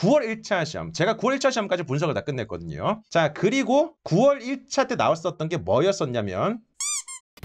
9월 1차 시험 제가 9월 1차 시험까지 분석을 다 끝냈거든요 자 그리고 9월 1차 때 나왔었던 게 뭐였었냐면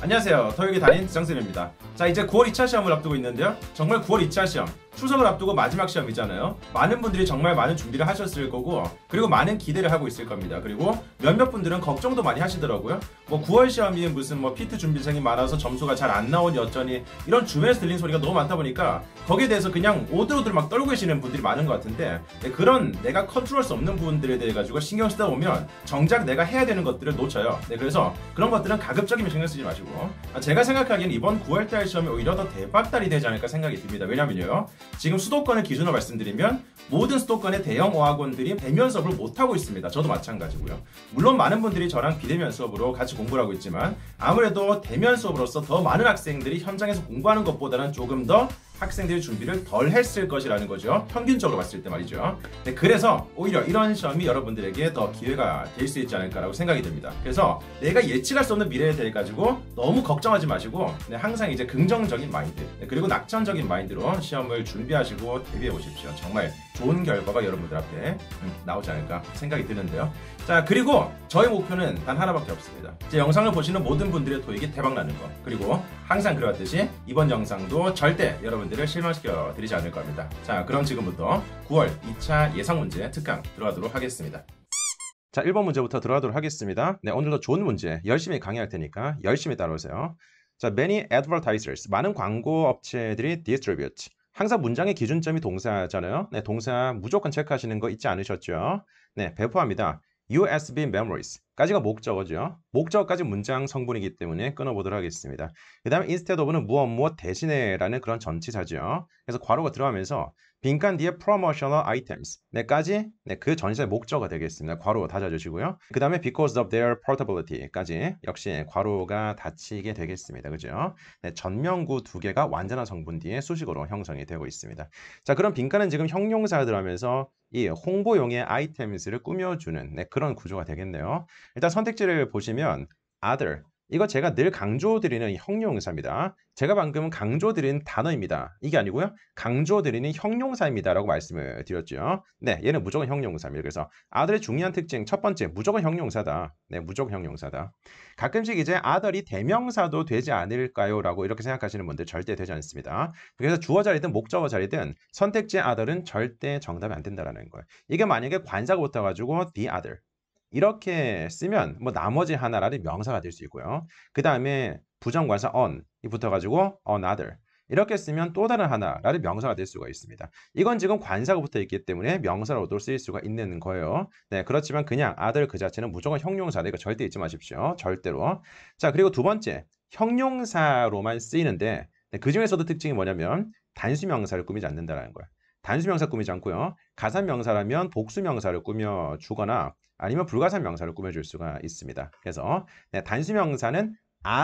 안녕하세요. 토육이 다닌 지정쌤입니다. 자, 이제 9월 2차 시험을 앞두고 있는데요. 정말 9월 2차 시험, 추석을 앞두고 마지막 시험이잖아요. 많은 분들이 정말 많은 준비를 하셨을 거고, 그리고 많은 기대를 하고 있을 겁니다. 그리고 몇몇 분들은 걱정도 많이 하시더라고요. 뭐 9월 시험이 무슨 뭐 피트 준비생이 많아서 점수가 잘 안 나오니 어쩌니 이런 주변에서 들린 소리가 너무 많다 보니까 거기에 대해서 그냥 오들오들 막 떨고 계시는 분들이 많은 것 같은데 네, 그런 내가 컨트롤수 없는 부분들에 대해 가지고 신경 쓰다 보면 정작 내가 해야 되는 것들을 놓쳐요. 네, 그래서 그런 것들은 가급적이면 신경 쓰지 마시고 아, 제가 생각하기엔 이번 9월달 시험이 오히려 더 대박달이 되지 않을까 생각이 듭니다. 왜냐면요. 지금 수도권을 기준으로 말씀드리면 모든 수도권의 대형 어학원들이 대면 수업을 못하고 있습니다. 저도 마찬가지고요. 물론 많은 분들이 저랑 비대면 수업으로 같이 공부를 하고 있지만 아무래도 대면 수업으로서 더 많은 학생들이 현장에서 공부하는 것보다는 조금 더 학생들의 준비를 덜 했을 것이라는 거죠. 평균적으로 봤을 때 말이죠. 네, 그래서 오히려 이런 시험이 여러분들에게 더 기회가 될 수 있지 않을까라고 생각이 됩니다. 그래서 내가 예측할 수 없는 미래에 대해 가지고 너무 걱정하지 마시고 네, 항상 이제 긍정적인 마인드 네, 그리고 낙천적인 마인드로 시험을 준비하시고 대비해 보십시오. 정말 좋은 결과가 여러분들 앞에 음, 나오지 않을까 생각이 드는데요. 자 그리고 저의 목표는 단 하나밖에 없습니다. 제 영상을 보시는 모든 분들의 도익이 대박나는 거 그리고 항상 그러듯이 이번 영상도 절대 여러분들을 실망시켜 드리지 않을 겁니다. 자 그럼 지금부터 9월 2차 예상 문제 특강 들어가도록 하겠습니다. 자 1번 문제부터 들어가도록 하겠습니다. 네 오늘도 좋은 문제 열심히 강의할 테니까 열심히 따라오세요. 자, many advertisers 많은 광고 업체들이 distribute 항상 문장의 기준점이 동사잖아요. 네, 동사 무조건 체크하시는 거 잊지 않으셨죠? 네, 배포합니다. USB memories 까지가 목적어죠. 목적까지 문장 성분이기 때문에 끊어보도록 하겠습니다. 그 다음에 instead of는 무엇 무엇 대신에 라는 그런 전치사죠. 그래서 괄호가 들어가면서 빈칸 뒤에 promotional items 네까지 네, 그 전시의 목적이 되겠습니다. 괄호 닫아주시고요. 그 다음에 because of their portability까지 역시 괄호가 닫히게 되겠습니다. 그죠? 네, 전명구 두 개가 완전한 성분 뒤에 수식으로 형성이 되고 있습니다. 자 그럼 빈칸은 지금 형용사들하면서이 홍보용의 아이템스를 꾸며주는 네, 그런 구조가 되겠네요. 일단 선택지를 보시면 other 이거 제가 늘 강조드리는 형용사입니다. 제가 방금 강조드린 단어입니다. 이게 아니고요. 강조드리는 형용사입니다. 라고 말씀을 드렸죠. 네, 얘는 무조건 형용사입니다. 그래서 아들의 중요한 특징 첫 번째, 무조건 형용사다. 네, 무조건 형용사다. 가끔씩 이제 아들이 대명사도 되지 않을까요? 라고 이렇게 생각하시는 분들 절대 되지 않습니다. 그래서 주어 자리든 목적어 자리든 선택지 아들은 절대 정답이 안 된다라는 거예요. 이게 만약에 관사가 붙어가지고 the other, 이렇게 쓰면 뭐 나머지 하나라는 명사가 될 수 있고요. 그 다음에 부정관사 on이 붙어가지고 another 이렇게 쓰면 또 다른 하나라는 명사가 될 수가 있습니다. 이건 지금 관사가 붙어 있기 때문에 명사로도 쓰일 수가 있는 거예요. 네, 그렇지만 그냥 아들 그 자체는 무조건 형용사다. 이 절대 잊지 마십시오. 절대로. 자, 그리고 두 번째 형용사로만 쓰이는데 네, 그 중에서도 특징이 뭐냐면 단수명사를 꾸미지 않는다라는 거예요. 단수명사 꾸미지 않고요. 가산명사라면 복수명사를 꾸며주거나 아니면 불가산 명사를 꾸며줄 수가 있습니다. 그래서 네, 단수 명사는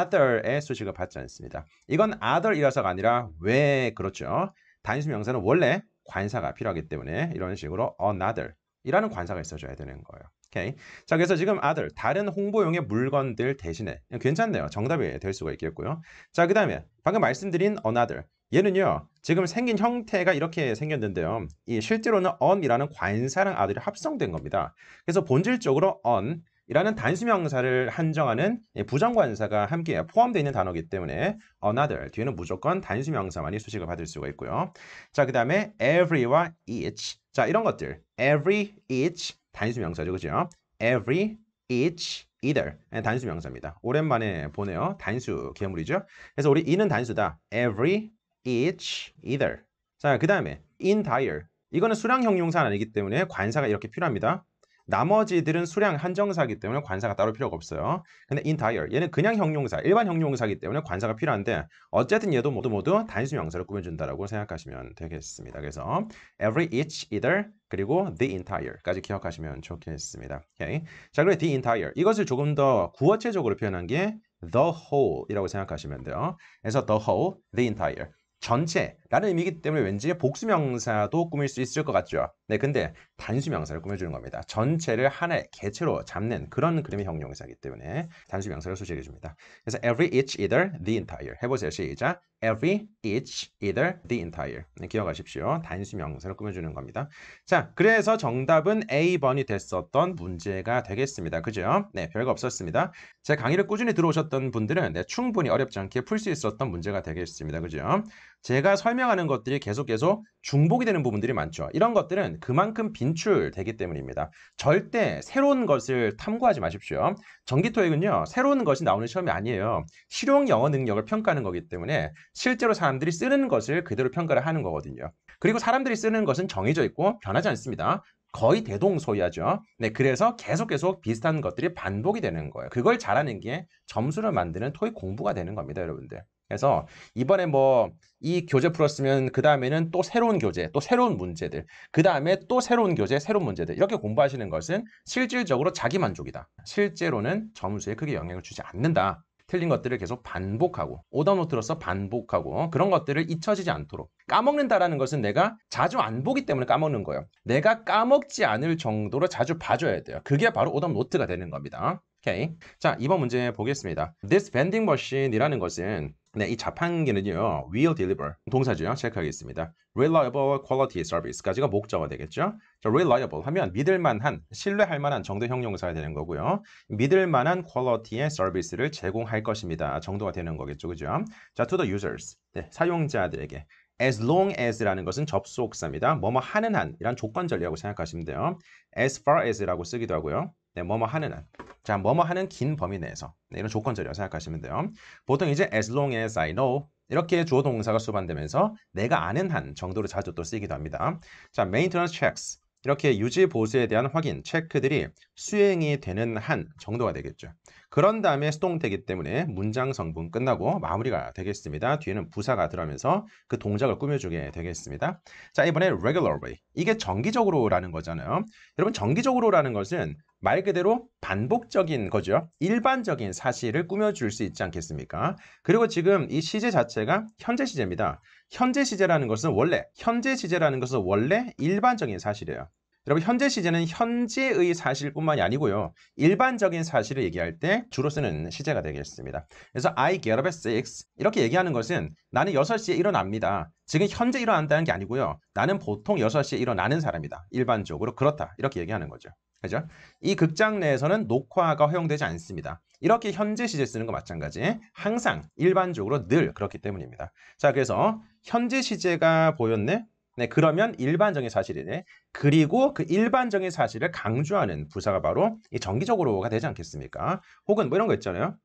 other의 수식을 받지 않습니다. 이건 other이라서가 아니라 왜 그렇죠. 단수 명사는 원래 관사가 필요하기 때문에 이런 식으로 another 이라는 관사가 있어줘야 되는 거예요. 오케이. 자, 그래서 지금 아들, 다른 홍보용의 물건들 대신에 괜찮네요. 정답이 될 수가 있겠고요. 자, 그 다음에 방금 말씀드린 another. 얘는요 지금 생긴 형태가 이렇게 생겼는데요 이 실제로는 on이라는 관사랑 아들이 합성된 겁니다 그래서 본질적으로 on 이라는 단수 명사를 한정하는 부정관사가 함께 포함되어 있는 단어이기 때문에 another 뒤에는 무조건 단수 명사만이 수식을 받을 수가 있고요. 자, 그 다음에 every와 each 자, 이런 것들 every, each 단수 명사죠. 그죠? every, each, either 예, 단수 명사입니다. 오랜만에 보네요. 단수 계물이죠. 그래서 우리 이는 단수다. every, each, either. 자, 그 다음에 entire. 이거는 수량 형용사 아니기 때문에 관사가 이렇게 필요합니다. 나머지들은 수량 한정사기 때문에 관사가 따로 필요가 없어요. 근데 entire 얘는 그냥 형용사, 일반 형용사기 때문에 관사가 필요한데 어쨌든 얘도 모두 모두 단수 명사를 꾸며준다라고 생각하시면 되겠습니다. 그래서 every, each, either 그리고 the entire까지 기억하시면 좋겠습니다. 오케이. 자 그리고 the entire 이것을 조금 더 구어체적으로 표현한 게 the whole이라고 생각하시면 돼요. 그래서 the whole, the entire 전체라는 의미이기 때문에 왠지 복수명사도 꾸밀 수 있을 것 같죠. 네, 근데 단수명사를 꾸며주는 겁니다. 전체를 하나의 개체로 잡는 그런 그림의 형용사이기 때문에 단수명사를 수식해 줍니다. 그래서 every, each, either, the entire 해보세요. 시작. every, each, either, the entire 네, 기억하십시오. 단수명사를 꾸며주는 겁니다. 자, 그래서 정답은 A번이 됐었던 문제가 되겠습니다. 그죠? 네, 별거 없었습니다. 제 강의를 꾸준히 들어오셨던 분들은 네, 충분히 어렵지 않게 풀 수 있었던 문제가 되겠습니다. 그죠? 제가 설명하는 것들이 계속 계속 중복이 되는 부분들이 많죠. 이런 것들은 그만큼 빈출되기 때문입니다. 절대 새로운 것을 탐구하지 마십시오. 전기토익은요. 새로운 것이 나오는 시험이 아니에요. 실용 영어 능력을 평가하는 거기 때문에 실제로 사람들이 쓰는 것을 그대로 평가를 하는 거거든요. 그리고 사람들이 쓰는 것은 정해져 있고 변하지 않습니다. 거의 대동소이하죠. 네, 그래서 계속 계속 비슷한 것들이 반복이 되는 거예요. 그걸 잘하는 게 점수를 만드는 토익 공부가 되는 겁니다, 여러분들. 그래서 이번에 뭐 이 교재 풀었으면 그 다음에는 또 새로운 교재, 또 새로운 문제들, 그 다음에 또 새로운 교재, 새로운 문제들 이렇게 공부하시는 것은 실질적으로 자기 만족이다. 실제로는 점수에 크게 영향을 주지 않는다. 틀린 것들을 계속 반복하고 오더노트로서 반복하고 그런 것들을 잊혀지지 않도록 까먹는다라는 것은 내가 자주 안 보기 때문에 까먹는 거예요. 내가 까먹지 않을 정도로 자주 봐줘야 돼요. 그게 바로 오더노트가 되는 겁니다. 오케이. 자, 이번 문제 보겠습니다. This vending machine이라는 것은 네, 이 자판기는요, will deliver 동사죠. 체크하겠습니다. reliable quality service까지가 목적어 되겠죠. 자, reliable 하면 믿을만한, 신뢰할만한 정도 형용사가 되는 거고요. 믿을만한 quality의 서비스를 제공할 것입니다. 정도가 되는 거겠죠, 그죠? 자, to the users, 네, 사용자들에게 as long as라는 것은 접속사입니다. 뭐뭐 하는 한이런 조건절이라고 생각하시면 돼요. as far as라고 쓰기도 하고요. 네, 뭐뭐 하는 한. 자, 뭐뭐 하는 긴 범위 내에서 네, 이런 조건절이라고 생각하시면 돼요. 보통 이제 as long as I know 이렇게 주어 동사가 수반되면서 내가 아는 한 정도로 자주 또 쓰이기도 합니다. 자, maintenance checks 이렇게 유지 보수에 대한 확인, 체크들이 수행이 되는 한 정도가 되겠죠. 그런 다음에 수동태이기 때문에 문장 성분 끝나고 마무리가 되겠습니다. 뒤에는 부사가 들어가면서 그 동작을 꾸며주게 되겠습니다. 자 이번에 regularly 이게 정기적으로라는 거잖아요. 여러분 정기적으로라는 것은 말 그대로 반복적인 거죠. 일반적인 사실을 꾸며줄 수 있지 않겠습니까? 그리고 지금 이 시제 자체가 현재 시제입니다. 현재 시제라는 것은 원래 현재 시제라는 것은 원래 일반적인 사실이에요. 여러분 현재 시제는 현재의 사실뿐만이 아니고요. 일반적인 사실을 얘기할 때 주로 쓰는 시제가 되겠습니다. 그래서 I get up at 6 이렇게 얘기하는 것은 나는 6시에 일어납니다. 지금 현재 일어난다는 게 아니고요. 나는 보통 6시에 일어나는 사람이다. 일반적으로 그렇다. 이렇게 얘기하는 거죠. 그죠? 이 극장 내에서는 녹화가 허용되지 않습니다. 이렇게 현재 시제 쓰는 거 마찬가지. 항상 일반적으로 늘 그렇기 때문입니다. 자, 그래서 현재 시제가 보였네? 네, 그러면 일반적인 사실이네. 그리고 그 일반적인 사실을 강조하는 부사가 바로 이 정기적으로가 되지 않겠습니까? 혹은 뭐 이런 거 있잖아요.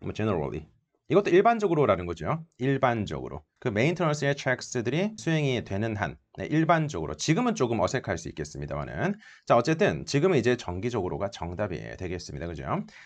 뭐 generally. 이것도 일반적으로라는 거죠. 일반적으로. 그 메인터너스의 체크스들이 수행이 되는 한 네, 일반적으로. 지금은 조금 어색할 수 있겠습니다만은. 자, 어쨌든 지금은 이제 정기적으로가 정답이 되겠습니다. 그죠?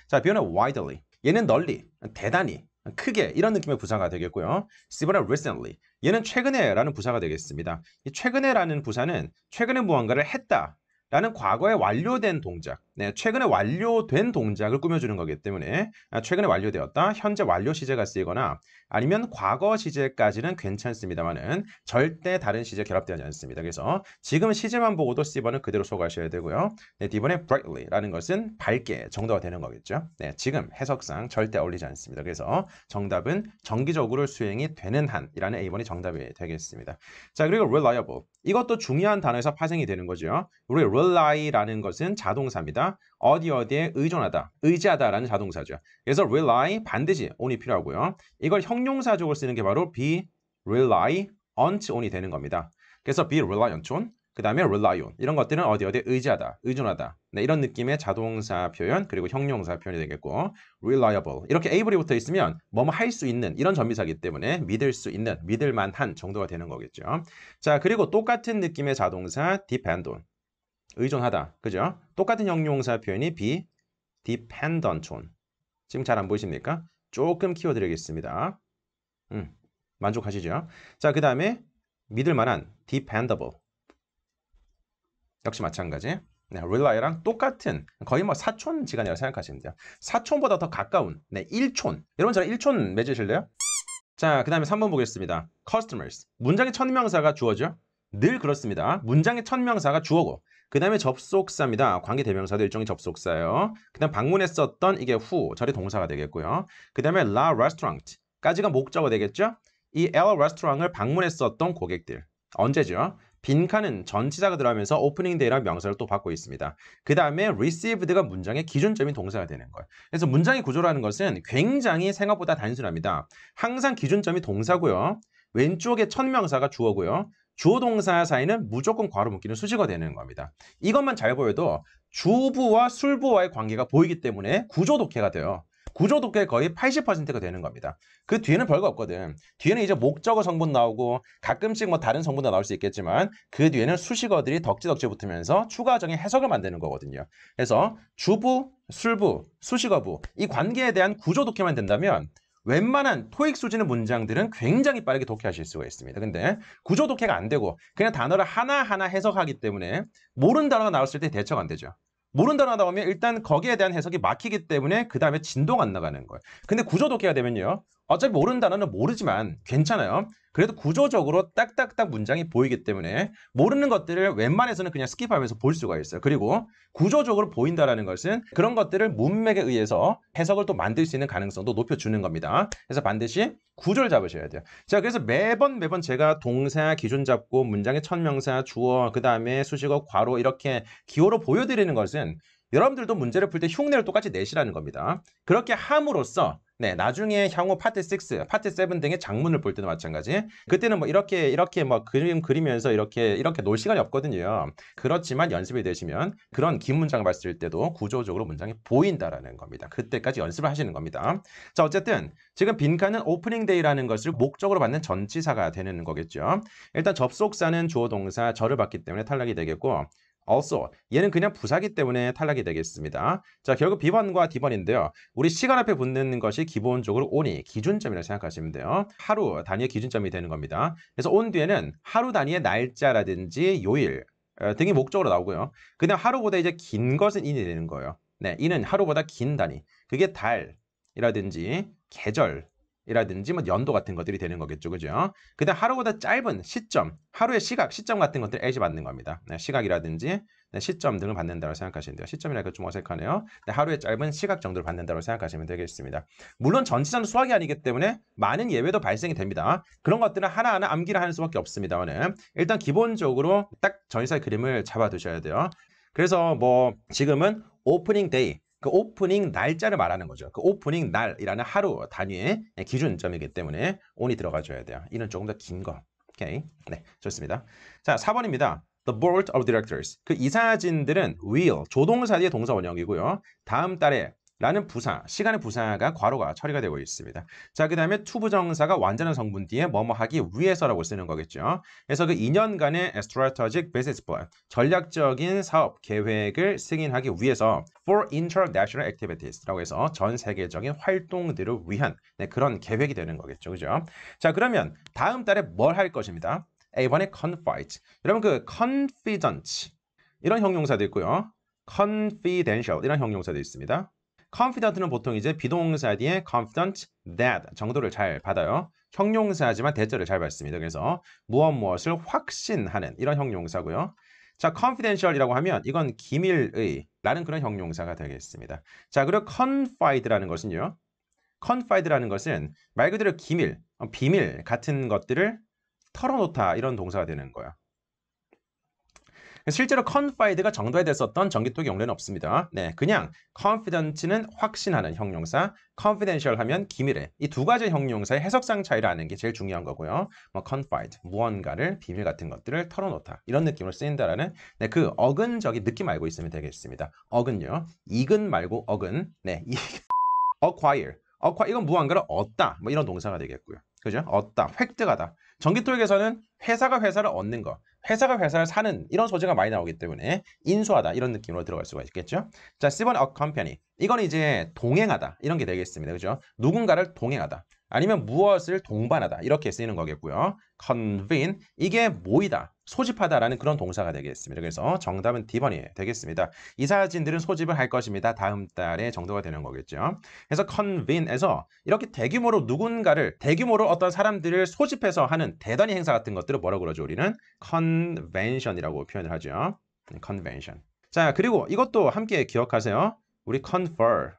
자, 비어는 widely. 얘는 널리, 대단히, 크게 이런 느낌의 부사가 되겠고요. several recently 얘는 최근에라는 부사가 되겠습니다. 이 최근에라는 부사는 최근에 무언가를 했다 라는 과거에 완료된 동작 네, 최근에 완료된 동작을 꾸며주는 거기 때문에 아, 최근에 완료되었다, 현재 완료 시제가 쓰이거나 아니면 과거 시제까지는 괜찮습니다만은 절대 다른 시제 결합되지 않습니다. 그래서 지금 시제만 보고도 C번은 그대로 소거하셔야 되고요. 네, D번에 brightly라는 것은 밝게 정도가 되는 거겠죠. 네, 지금 해석상 절대 어울리지 않습니다. 그래서 정답은 정기적으로 수행이 되는 한이라는 A번이 정답이 되겠습니다. 자, 그리고 reliable. 이것도 중요한 단어에서 파생이 되는 거죠. 우리 rely라는 것은 자동사입니다. 하다, 어디 어디에 의존하다, 의지하다라는 자동사죠. 그래서 rely 반드시 on이 필요하고요. 이걸 형용사적으로 쓰는 게 바로 be rely on on이 되는 겁니다. 그래서 be reliant on, 그 다음에 rely on 이런 것들은 어디 어디에 의지하다, 의존하다 네, 이런 느낌의 자동사 표현 그리고 형용사 표현이 되겠고 reliable 이렇게 able이 붙어 있으면 뭐뭐 할 수 있는 이런 전미사기 때문에 믿을 수 있는, 믿을 만한 정도가 되는 거겠죠. 자 그리고 똑같은 느낌의 자동사 depend on 의존하다. 그죠? 똑같은 형용사 표현이 be dependent on. 지금 잘 안 보이십니까? 조금 키워드리겠습니다. 음, 만족하시죠? 자, 그 다음에 믿을 만한 dependable. 역시 마찬가지. 네, rely랑 똑같은 거의 뭐 사촌 지간이라고 생각하시면 돼요. 사촌보다 더 가까운 네, 일촌 여러분 저랑 일촌 맺으실래요? 자, 그 다음에 3번 보겠습니다. customers. 문장의 천명사가 주어죠? 늘 그렇습니다. 문장의 천명사가 주어고 그 다음에 접속사입니다. 관계 대명사도 일종의 접속사예요. 그 다음 방문했었던 이게 후, 저리 동사가 되겠고요. 그 다음에 la restaurant 까지가 목적어 되겠죠? 이 la restaurant을 방문했었던 고객들. 언제죠? 빈칸은 전치사가 들어가면서 오프닝 데이라는 명사를 또 받고 있습니다. 그 다음에 received가 문장의 기준점인 동사가 되는 거예요. 그래서 문장의 구조라는 것은 굉장히 생각보다 단순합니다. 항상 기준점이 동사고요. 왼쪽에 천명사가 주어고요. 주어 동사 사이는 무조건 괄호 묶기는 수식어 되는 겁니다. 이것만 잘 보여도 주부와 술부와의 관계가 보이기 때문에 구조 독해가 돼요. 구조 독해 거의 80%가 되는 겁니다. 그 뒤에는 별거 없거든. 뒤에는 이제 목적어 성분 나오고 가끔씩 뭐 다른 성분도 나올 수 있겠지만 그 뒤에는 수식어들이 덕지덕지 붙으면서 추가적인 해석을 만드는 거거든요. 그래서 주부, 술부, 수식어부 이 관계에 대한 구조 독해만 된다면 웬만한 토익 수지는 문장들은 굉장히 빠르게 독해하실 수가 있습니다. 근데 구조 독해가 안 되고 그냥 단어를 하나하나 해석하기 때문에 모르는 단어가 나왔을 때 대처가 안 되죠. 모르는 단어가 나오면 일단 거기에 대한 해석이 막히기 때문에 그 다음에 진동안 나가는 거예요. 근데 구조 독해가 되면요. 어차피 모르는 단어는 모르지만 괜찮아요. 그래도 구조적으로 딱딱딱 문장이 보이기 때문에 모르는 것들을 웬만해서는 그냥 스킵하면서 볼 수가 있어요. 그리고 구조적으로 보인다라는 것은 그런 것들을 문맥에 의해서 해석을 또 만들 수 있는 가능성도 높여주는 겁니다. 그래서 반드시 구조를 잡으셔야 돼요. 자, 그래서 매번 매번 제가 동사 기준 잡고 문장의 천명사, 주어, 그 다음에 수식어, 괄호 이렇게 기호로 보여드리는 것은 여러분들도 문제를 풀 때 흉내를 똑같이 내시라는 겁니다. 그렇게 함으로써 네, 나중에 향후 파트 6, 파트 7 등의 장문을 볼 때도 마찬가지. 네. 그때는 뭐 이렇게 이렇게 뭐 그림 그리면서 이렇게 이렇게 놀 시간이 없거든요. 그렇지만 연습이 되시면 그런 긴 문장을 봤을 때도 구조적으로 문장이 보인다라는 겁니다. 그때까지 연습을 하시는 겁니다. 자, 어쨌든 지금 빈칸은 오프닝 데이라는 것을 목적으로 받는 전치사가 되는 거겠죠. 일단 접속사는 주어 동사 절을 받기 때문에 탈락이 되겠고 also 얘는 그냥 부사기 때문에 탈락이 되겠습니다. 자 결국 B번과 D번인데요. 우리 시간 앞에 붙는 것이 기본적으로 on이 기준점이라고 생각하시면 돼요. 하루 단위의 기준점이 되는 겁니다. 그래서 on 뒤에는 하루 단위의 날짜라든지 요일 어, 등이 목적으로 나오고요. 그냥 하루보다 이제 긴 것은 in이 되는 거예요. 네, in은 하루보다 긴 단위. 그게 달이라든지 계절 이라든지 뭐 연도 같은 것들이 되는 거겠죠. 그죠? 그다음 하루보다 짧은 시점, 하루의 시각, 시점 같은 것들 H 받는 겁니다. 네, 시각이라든지 네, 시점 등을 받는다고 생각하시면 돼요. 시점이라니까 좀 어색하네요. 네, 하루의 짧은 시각 정도를 받는다고 생각하시면 되겠습니다. 물론 전체적인 수학이 아니기 때문에 많은 예외도 발생이 됩니다. 그런 것들은 하나하나 암기를 하는 수밖에 없습니다만은 일단 기본적으로 딱 전시사의 그림을 잡아두셔야 돼요. 그래서 뭐 지금은 오프닝 데이 그 오프닝 날짜를 말하는 거죠. 그 오프닝 날이라는 하루 단위의 기준점이기 때문에 on이 들어가줘야 돼요. 이는 조금 더 긴 거. 오케이. 네, 좋습니다. 자, 4번입니다. The Board of Directors. 그 이사진들은 will, 조동사 뒤에 동사 원형이고요. 다음 달에 라는 부사, 시간의 부사가 과로가 처리가 되고 있습니다. 자, 그 다음에 투부정사가 완전한 성분 뒤에 뭐뭐 하기 위해서라고 쓰는 거겠죠. 그래서 그 2년간의 strategic business plan, 전략적인 사업 계획을 승인하기 위해서 for international activities라고 해서 전 세계적인 활동들을 위한 네, 그런 계획이 되는 거겠죠. 그죠? 자, 그러면 다음 달에 뭘 할 것입니다. 이번에 confide. 여러분 그 confident 이런 형용사도 있고요. confidential 이런 형용사도 있습니다. confident는 보통 이제 비동사 뒤에 confident that 정도를 잘 받아요. 형용사지만 대절을 잘 받습니다. 그래서 무엇 무엇을 확신하는 이런 형용사고요. 자, confidential이라고 하면 이건 기밀의 라는 그런 형용사가 되겠습니다. 자, 그리고 confide라는 것은요. confide라는 것은 말 그대로 기밀, 비밀 같은 것들을 털어놓다 이런 동사가 되는 거예요. 실제로 confide가 정도에됐었던 전기토기 용례는 없습니다. 네, 그냥 confident는 확신하는 형용사, confidential 하면 기밀에이두 가지 형용사의 해석상 차이를 아는 게 제일 중요한 거고요. 뭐 confide, 무언가를 비밀 같은 것들을 털어놓다. 이런 느낌으로 쓰인다라는 네, 그 어근적인 느낌 알고 있으면 되겠습니다. 어근요. 이근 말고 어근. 네, 이, acquire. a 이건 무언가를 얻다. 뭐 이런 동사가 되겠고요. 그죠? 얻다, 획득하다. 전기토에서는 회사가 회사를 얻는 거, 회사가 회사를 사는 이런 소재가 많이 나오기 때문에 인수하다 이런 느낌으로 들어갈 수가 있겠죠. 자, C번 accompany. 이건 이제 동행하다 이런 게 되겠습니다. 그죠? 누군가를 동행하다. 아니면 무엇을 동반하다 이렇게 쓰이는 거겠고요. convene 이게 모이다, 소집하다라는 그런 동사가 되겠습니다. 그래서 정답은 D번이 되겠습니다. 이 사진들은 소집을 할 것입니다. 다음 달에 정도가 되는 거겠죠. 그래서 convene에서 이렇게 대규모로 누군가를 대규모로 어떤 사람들을 소집해서 하는 대단히 행사 같은 것들을 뭐라고 그러죠? 우리는 convention이라고 표현을 하죠. convention. 자, 그리고 이것도 함께 기억하세요. 우리 confer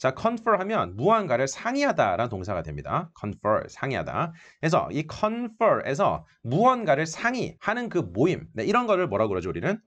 자, confer 하면 무언가를 상의하다라는 동사가 됩니다. confer 상의하다. 그래서 이 confer에서 무언가를 상의하는 그 모임. 네, 이런 거를 뭐라고 그러죠, 우리는?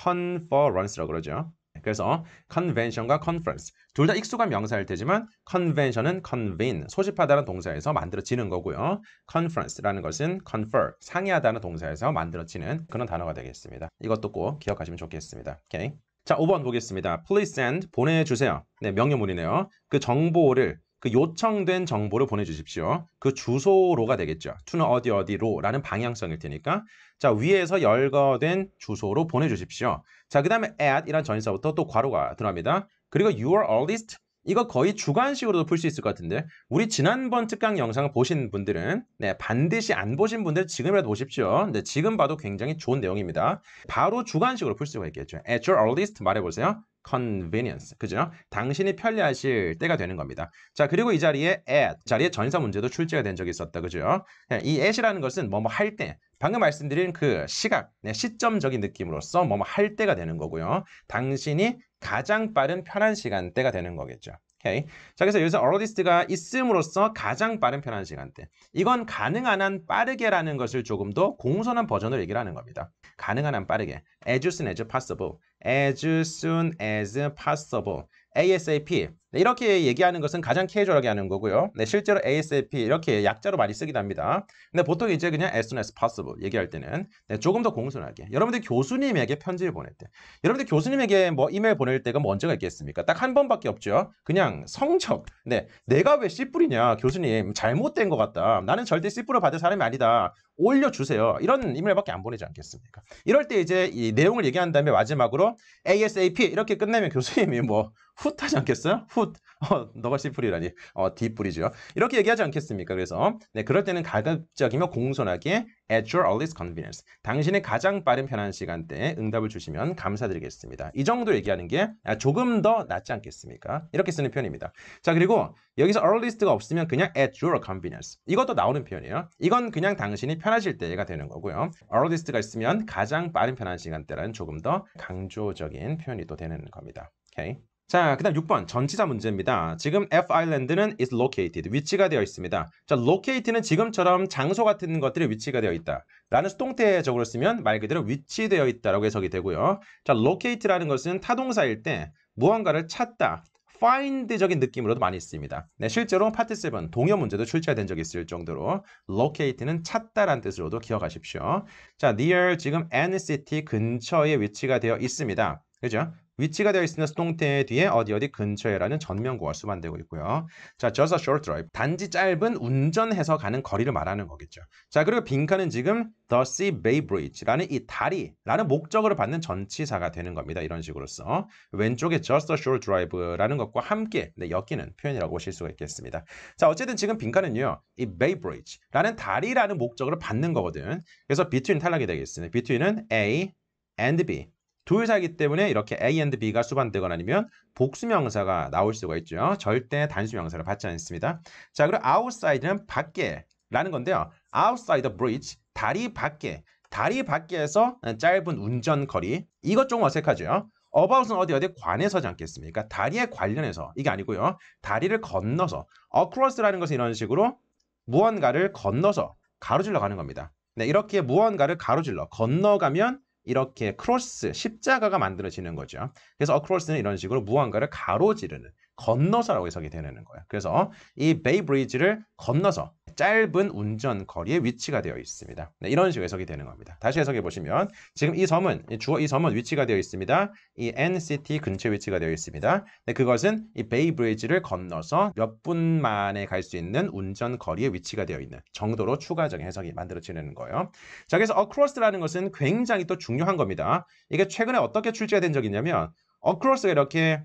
conference라고 그러죠. 네, 그래서 convention과 conference 둘 다 익숙한 명사일 테지만 convention은 convene 소집하다는 동사에서 만들어지는 거고요. conference라는 것은 confer 상의하다는 동사에서 만들어지는 그런 단어가 되겠습니다. 이것도 꼭 기억하시면 좋겠습니다. 오케이. 자, 5번 보겠습니다. Please send 보내주세요. 네, 명령문이네요. 그 정보를 그 요청된 정보를 보내주십시오. 그 주소로가 되겠죠. 투는 어디 어디로라는 방향성일 테니까 자 위에서 열거된 주소로 보내주십시오. 자그 다음에 at 이란 전치사부터 또 괄호가 들어갑니다. 그리고 your o l d e s t 이거 거의 주관식으로도 풀 수 있을 것 같은데 우리 지난번 특강 영상 을 보신 분들은 네, 반드시 안 보신 분들 지금이라도 보십시오 네, 지금 봐도 굉장히 좋은 내용입니다 바로 주관식으로 풀 수가 있겠죠 At your earliest 말해보세요 convenience. 그죠? 당신이 편리하실 때가 되는 겁니다. 자, 그리고 이 자리에 at 자리에 전사 문제도 출제가 된 적이 있었다. 그죠? 네, 이 at이라는 것은 뭐 뭐 할 때, 방금 말씀드린 그 시각, 네, 시점적인 느낌으로써 뭐뭐 할 때가 되는 거고요. 당신이 가장 빠른 편한 시간대가 되는 거겠죠. 오케이. 자, 그래서 여기서 어로디스트가 있음으로써 가장 빠른 편한 시간대. 이건 가능한 한 빠르게라는 것을 조금 더 공손한 버전으로 얘기를 하는 겁니다. 가능한 한 빠르게. as soon as possible. as soon as possible. ASAP. 네, 이렇게 얘기하는 것은 가장 캐주얼하게 하는 거고요. 네, 실제로 ASAP 이렇게 약자로 많이 쓰기도 합니다. 근데 보통 이제 그냥 as soon as possible 얘기할 때는 네, 조금 더 공손하게 여러분들 교수님에게 편지를 보낼 때 여러분들 교수님에게 뭐 이메일 보낼 때가 먼저가 뭐 있겠습니까? 딱 한 번밖에 없죠. 그냥 성적 네, 내가 왜 C뿔이냐 교수님 잘못된 것 같다. 나는 절대 C뿔을 받을 사람이 아니다. 올려주세요. 이런 이메일밖에 안 보내지 않겠습니까? 이럴 때 이제 이 내용을 얘기한 다음에 마지막으로 ASAP 이렇게 끝내면 교수님이 뭐 훗하지 않겠어요? 훗 어, 너가 c 뿌리라니 어, d 뿌리죠 이렇게 얘기하지 않겠습니까? 그래서 네, 그럴 때는 가급적이며 공손하게 at your earliest convenience 당신의 가장 빠른 편한 시간대에 응답을 주시면 감사드리겠습니다. 이 정도 얘기하는 게 아, 조금 더 낫지 않겠습니까? 이렇게 쓰는 표현입니다. 자 그리고 여기서 earliest가 없으면 그냥 at your convenience 이것도 나오는 표현이에요. 이건 그냥 당신이 편하실 때가 되는 거고요. earliest가 있으면 가장 빠른 편한 시간대라는 조금 더 강조적인 표현이 또 되는 겁니다. 오케이? 자, 그 다음 6번 전치사 문제입니다. 지금 F i l a n d 는 is located, 위치가 되어 있습니다. 자, locate는 지금처럼 장소 같은 것들이 위치가 되어 있다. 라는 수동태적으로 쓰면 말 그대로 위치되어 있다라고 해석이 되고요. 자, locate라는 것은 타동사일 때 무언가를 찾다, find적인 느낌으로도 많이 씁니다. 네, 실제로 파트 7 동요 문제도 출제된 적이 있을 정도로 locate는 찾다라는 뜻으로도 기억하십시오. 자, near 지금 n city 근처에 위치가 되어 있습니다. 그죠? 위치가 되어 있는 수동태 뒤에 어디 어디 근처에라는 전면구가 수반되고 있고요. 자, just a short drive. 단지 짧은 운전해서 가는 거리를 말하는 거겠죠. 자, 그리고 빈칸은 지금 the sea bay bridge라는 이 다리라는 목적으로 받는 전치사가 되는 겁니다. 이런 식으로서 왼쪽에 just a short drive라는 것과 함께 네, 엮이는 표현이라고 보실 수가 있겠습니다. 자, 어쨌든 지금 빈칸은요. 이 bay bridge라는 다리라는 목적으로 받는 거거든. 그래서 between 탈락이 되겠습니다. between은 A and B 도요사이기 때문에 이렇게 A and B가 수반되거나 아니면 복수명사가 나올 수가 있죠. 절대 단수명사를 받지 않습니다. 자, 그리고 outside는 밖에라는 건데요. outside the bridge, 다리 밖에, 다리 밖에서 짧은 운전거리. 이것 좀 어색하죠. about은 어디 어디 관해서지 않겠습니까? 그러니까 다리에 관련해서 이게 아니고요. 다리를 건너서 across라는 것은 이런 식으로 무언가를 건너서 가로질러 가는 겁니다. 네, 이렇게 무언가를 가로질러 건너가면 이렇게 크로스, 십자가가 만들어지는 거죠. 그래서 a c r o 는 이런 식으로 무언가를 가로지르는, 건너서라고 해석이 되는 거예요. 그래서 이 베이브리지를 건너서 짧은 운전 거리에 위치가 되어 있습니다. 네, 이런 식으로 해석이 되는 겁니다. 다시 해석해 보시면 지금 이섬은 주어 이 점은 위치가 되어 있습니다. 이 NCT 근처 위치가 되어 있습니다. 네, 그것은 이 베이브리지를 건너서 몇 분 만에 갈 수 있는 운전 거리에 위치가 되어 있는 정도로 추가적인 해석이 만들어지는 거예요. 자, 그래서 across라는 것은 굉장히 또 중요한 겁니다. 이게 최근에 어떻게 출제가 된 적이 있냐면 across가 이렇게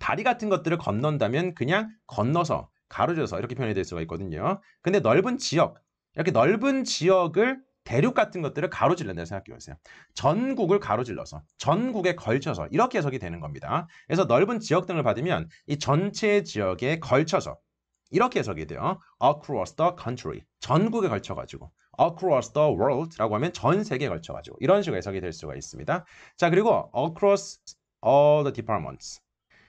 다리 같은 것들을 건넌다면 그냥 건너서 가로져서 이렇게 표현이 될 수가 있거든요. 근데 넓은 지역, 이렇게 넓은 지역을 대륙 같은 것들을 가로질른다 생각해 보세요. 전국을 가로질러서 전국에 걸쳐서 이렇게 해석이 되는 겁니다. 그래서 넓은 지역 등을 받으면 이 전체 지역에 걸쳐서 이렇게 해석이 돼요. across the country. 전국에 걸쳐 가지고 across the world라고 하면 전 세계에 걸쳐 가지고 이런 식으로 해석이 될 수가 있습니다. 자, 그리고 across all the departments.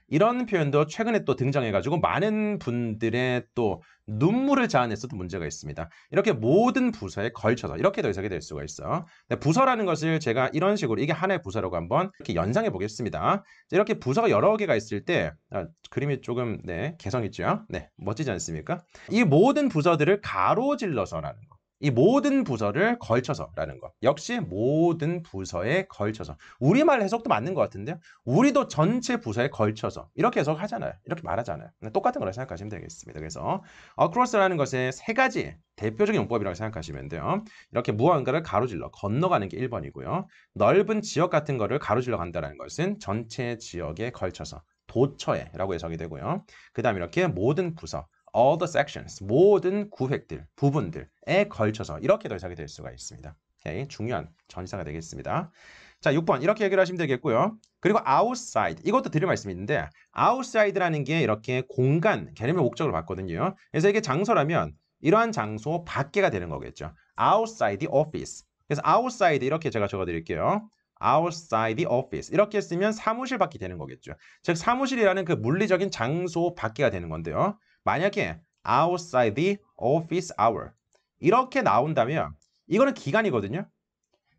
이런 표현도 최근에 또 등장해가지고 많은 분들의 또 눈물을 자아냈어도 문제가 있습니다. 이렇게 모든 부서에 걸쳐서 이렇게 더이상이될 수가 있어. 부서라는 것을 제가 이런 식으로 이게 하나의 부서라고 한번 이렇게 연상해 보겠습니다. 이렇게 부서가 여러 개가 있을 때 아, 그림이 조금 네 개성 있죠? 네 멋지지 않습니까? 이 모든 부서들을 가로질러서라는 거. 이 모든 부서를 걸쳐서라는 거. 역시 모든 부서에 걸쳐서. 우리말 해석도 맞는 것 같은데요. 우리도 전체 부서에 걸쳐서 이렇게 해석하잖아요. 이렇게 말하잖아요. 네, 똑같은 거라 생각하시면 되겠습니다. 그래서 across라는 것의 세 가지 대표적인 용법이라고 생각하시면 돼요. 이렇게 무언가를 가로질러 건너가는 게 1번이고요. 넓은 지역 같은 거를 가로질러 간다는 것은 전체 지역에 걸쳐서 도처에라고 해석이 되고요. 그 다음 이렇게 모든 부서 all the sections, 모든 구획들, 부분들에 걸쳐서 이렇게 더 해석이 될 수가 있습니다. 오 중요한 전사가 되겠습니다. 자, 6번 이렇게 얘기를 하시면 되겠고요. 그리고 outside, 이것도 드릴 말씀이 있는데 outside라는 게 이렇게 공간, 개념의 목적을 봤거든요. 그래서 이게 장소라면 이러한 장소 밖에가 되는 거겠죠. outside the office. 그래서 outside 이렇게 제가 적어드릴게요. outside the office 이렇게 쓰면 사무실 밖이 되는 거겠죠. 즉 사무실이라는 그 물리적인 장소 밖에가 되는 건데요. 만약에 outside the office hour 이렇게 나온다면 이거는 기간이거든요.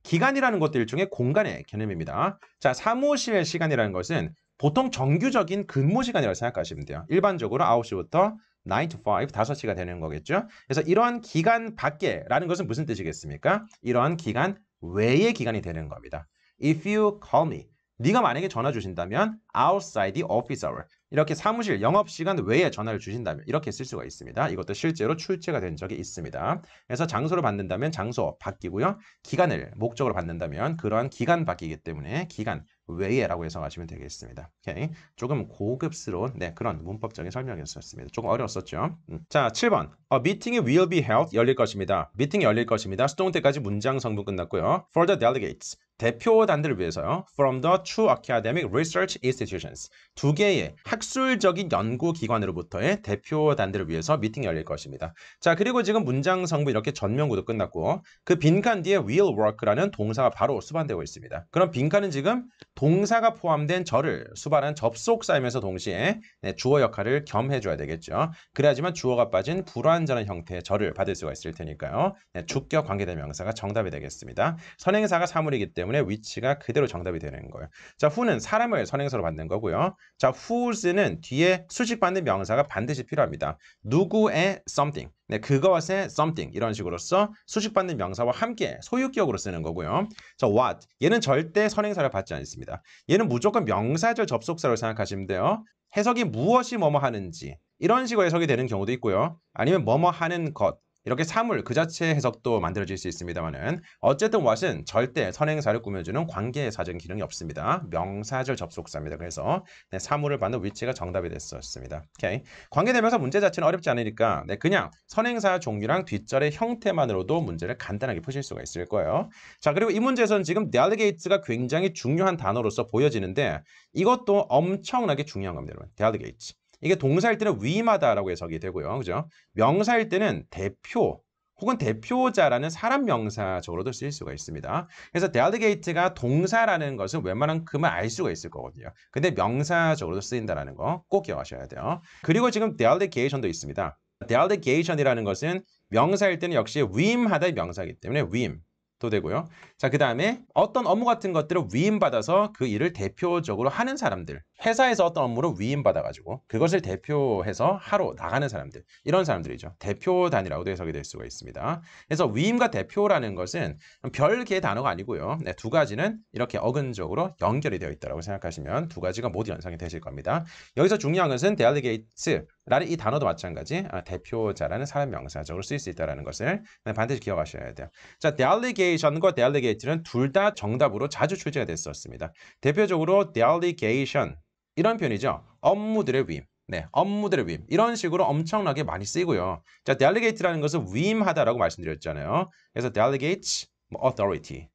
기간이라는 것들 중에 공간의 개념입니다. 자, 사무실 시간이라는 것은 보통 정규적인 근무 시간이라고 생각하시면 돼요. 일반적으로 9시부터 9 to 5, 5시가 되는 거겠죠. 그래서 이러한 기간 밖에라는 것은 무슨 뜻이겠습니까? 이러한 기간 외의 기간이 되는 겁니다. If you call me, 네가 만약에 전화 주신다면 outside the office hour, 이렇게 사무실 영업시간 외에 전화를 주신다면 이렇게 쓸 수가 있습니다. 이것도 실제로 출제가 된 적이 있습니다. 그래서 장소를 받는다면 장소 바뀌고요. 기간을 목적으로 받는다면 그러한 기간 바뀌기 때문에 기간 외에라고 해석하시면 되겠습니다. 오케이. 조금 고급스러운 네, 그런 문법적인 설명이었습니다. 조금 어려웠었죠. 음. 자, 7번. A meeting will be held 열릴 것입니다. 미팅이 열릴 것입니다. 수동 태까지 문장 성분 끝났고요. For the delegates. 대표단들을 위해서요. From the two academic research institutions. 두 개의 학술적인 연구기관으로부터의 대표단들을 위해서 미팅이 열릴 것입니다. 자, 그리고 지금 문장 성분 이렇게 전명구도 끝났고 그 빈칸 뒤에 will work라는 동사가 바로 수반되고 있습니다. 그럼 빈칸은 지금 동사가 포함된 절을 수반한 접속사이면서 동시에 네, 주어 역할을 겸해줘야 되겠죠. 그래야지만 주어가 빠진 불완전한 형태의 절을 받을 수가 있을 테니까요. 네, 주격 관계대명사가 정답이 되겠습니다. 선행사가 사물이기 때문에 위치가 그대로 정답이 되는 거예요. 자, who는 사람을 선행사로 받는 거고요. 자, whose는 뒤에 수식받는 명사가 반드시 필요합니다. 누구의 something. 네, 그것의 something 이런 식으로써 수식받는 명사와 함께 소유격으로 쓰는 거고요. 자, what 얘는 절대 선행사를 받지 않습니다. 있습니다. 얘는 무조건 명사절 접속사로 생각하시면 돼요. 해석이 무엇이 뭐뭐 하는지 이런 식으로 해석이 되는 경우도 있고요. 아니면 뭐뭐 하는 것 이렇게 사물 그 자체의 해석도 만들어질 수 있습니다만은 어쨌든 what은 절대 선행사를 꾸며주는 관계 의 사전 기능이 없습니다. 명사절 접속사입니다. 그래서 네, 사물을 받는 위치가 정답이 됐었습니다. 오케이. 관계되면서 문제 자체는 어렵지 않으니까 네, 그냥 선행사 종류랑 뒷절의 형태만으로도 문제를 간단하게 푸실 수가 있을 거예요. 자 그리고 이 문제에서는 지금 delegate가 굉장히 중요한 단어로서 보여지는데 이것도 엄청나게 중요한 겁니다. 여러분. delegate. 이게 동사일 때는 위임하다라고 해석이 되고요. 그죠? 명사일 때는 대표 혹은 대표자라는 사람 명사적으로도 쓰일 수가 있습니다. 그래서 delegate가 동사라는 것은 웬만한큼은 알 수가 있을 거거든요. 근데 명사적으로도 쓰인다라는 거 꼭 기억하셔야 돼요. 그리고 지금 delegation도 있습니다. delegation이라는 것은 명사일 때는 역시 위임하다의 명사이기 때문에 위임 도 되고요. 자, 그 다음에 어떤 업무 같은 것들을 위임받아서 그 일을 대표적으로 하는 사람들. 회사에서 어떤 업무를 위임받아가지고 그것을 대표해서 하러 나가는 사람들. 이런 사람들이죠. 대표 단이라고도 해석이 될 수가 있습니다. 그래서 위임과 대표라는 것은 별개의 단어가 아니고요. 네, 두 가지는 이렇게 어근적으로 연결이 되어 있다고 생각하시면 두 가지가 모두 연상이 되실 겁니다. 여기서 중요한 것은 데알리게이트 나는이 단어도 마찬가지 아, 대표자라는 사람 명사적으로 쓸 수 있다는 것을 반드시 기억하셔야 돼요. 자, delegation과 delegate는 둘 다 정답으로 자주 출제가 됐었습니다. 대표적으로 delegation 이런 표현이죠. 업무들의 위임. 네, 업무들의 위임. 이런 식으로 엄청나게 많이 쓰이고요. 자, delegate라는 것은 위임하다라고 말씀드렸잖아요. 그래서 delegate, 뭐, authority.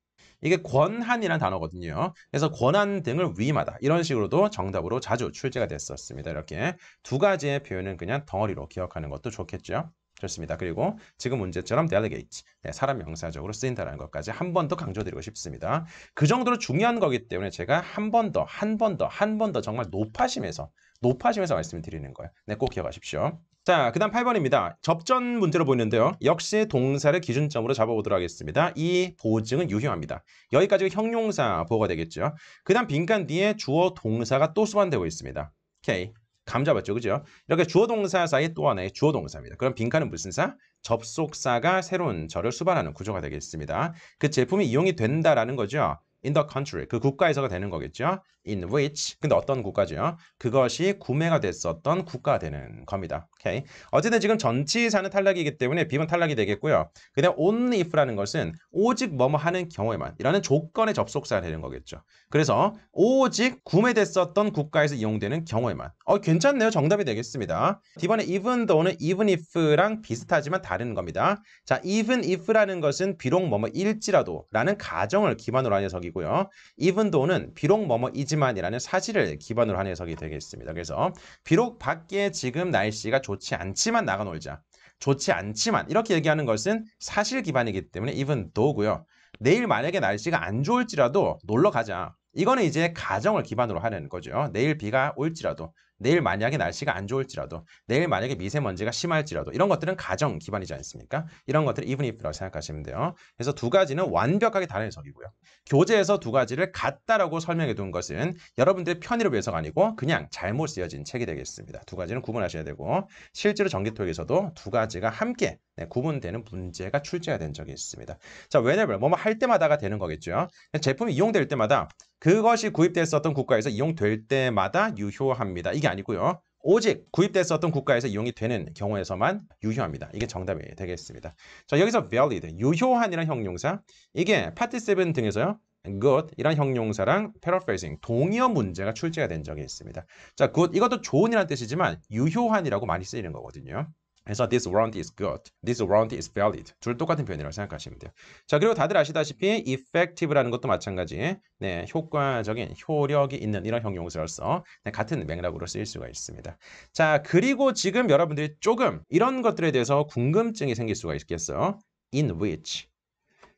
이게 권한이란 단어거든요. 그래서 권한 등을 위임하다 이런 식으로도 정답으로 자주 출제가 됐었습니다. 이렇게 두 가지의 표현은 그냥 덩어리로 기억하는 것도 좋겠죠. 좋습니다. 그리고 지금 문제처럼 delegate, 네, 사람 명사적으로 쓰인다는 것까지 한 번 더 강조드리고 싶습니다. 그 정도로 중요한 거기 때문에 제가 한 번 더, 한 번 더, 한 번 더 정말 높아심에서, 높아심에서 말씀드리는 거예요. 네, 꼭 기억하십시오. 자, 그 다음 8번입니다. 접전 문제로 보이는데요. 역시 동사를 기준점으로 잡아보도록 하겠습니다. 이 보증은 유효합니다. 여기까지가 형용사 보호가 되겠죠. 그 다음 빈칸 뒤에 주어 동사가 또 수반되고 있습니다. 오케이. 감 잡았죠, 그죠? 이렇게 주어 동사 사이에 또 하나의 주어 동사입니다. 그럼 빈칸은 무슨 사? 접속사가 새로운 절을 수반하는 구조가 되겠습니다. 그 제품이 이용이 된다라는 거죠. in the country, 그 국가에서가 되는 거겠죠. in which 근데 어떤 국가죠? 그것이 구매가 됐었던 국가 되는 겁니다. 오케이. 어쨌든 지금 전치사는 탈락이기 때문에 비번 탈락이 되겠고요. 그다음 only if라는 것은 오직 뭐뭐 하는 경우에만 이라는 조건의 접속사가 되는 거겠죠. 그래서 오직 구매됐었던 국가에서 이용되는 경우에만. 어 괜찮네요. 정답이 되겠습니다. 이번에 even though는 even if랑 비슷하지만 다른 겁니다. 자, even if라는 것은 비록 뭐뭐일지라도 라는 가정을 기반으로 한 녀석이고요. even though는 비록 뭐뭐이지 있지만이라는 사실을 기반으로 한 해석이 되겠습니다. 그래서 비록 밖에 지금 날씨가 좋지 않지만 나가 놀자. 좋지 않지만 이렇게 얘기하는 것은 사실 기반이기 때문에 even though고요. 내일 만약에 날씨가 안 좋을지라도 놀러 가자. 이거는 이제 가정을 기반으로 하는 거죠. 내일 비가 올지라도 내일 만약에 날씨가 안 좋을지라도 내일 만약에 미세먼지가 심할지라도 이런 것들은 가정 기반이지 않습니까? 이런 것들을 even if라고 생각하시면 돼요. 그래서 두 가지는 완벽하게 다른 해석이고요. 교재에서 두 가지를 같다라고 설명해 둔 것은 여러분들의 편의를 위해서가 아니고 그냥 잘못 쓰여진 책이 되겠습니다. 두 가지는 구분하셔야 되고 실제로 전기토익에서도두 가지가 함께 네, 구분되는 문제가 출제가 된 적이 있습니다. 자, w h 면 뭐뭐 할 때마다가 되는 거겠죠. 제품이 이용될 때마다 그것이 구입됐었던 국가에서 이용될 때마다 유효합니다. 이게 아니고요. 오직 구입됐었던 국가에서 이용이 되는 경우에서만 유효합니다. 이게 정답이 되겠습니다. 자, 여기서 valid, 유효한이라는 형용사. 이게 파트 7 등에서요. good 이런 형용사랑 paraphrasing 동의어 문제가 출제가 된 적이 있습니다. 자, good 이것도 좋은이라는 뜻이지만 유효한이라고 많이 쓰이는 거거든요. 그래서 this warranty is good, this warranty is valid 둘 똑같은 표현이라고 생각하시면 돼요. 자 그리고 다들 아시다시피 effective라는 것도 마찬가지 네 효과적인 효력이 있는 이런 형용사로서 네, 같은 맥락으로 쓰일 수가 있습니다. 자 그리고 지금 여러분들이 조금 이런 것들에 대해서 궁금증이 생길 수가 있겠어요. in which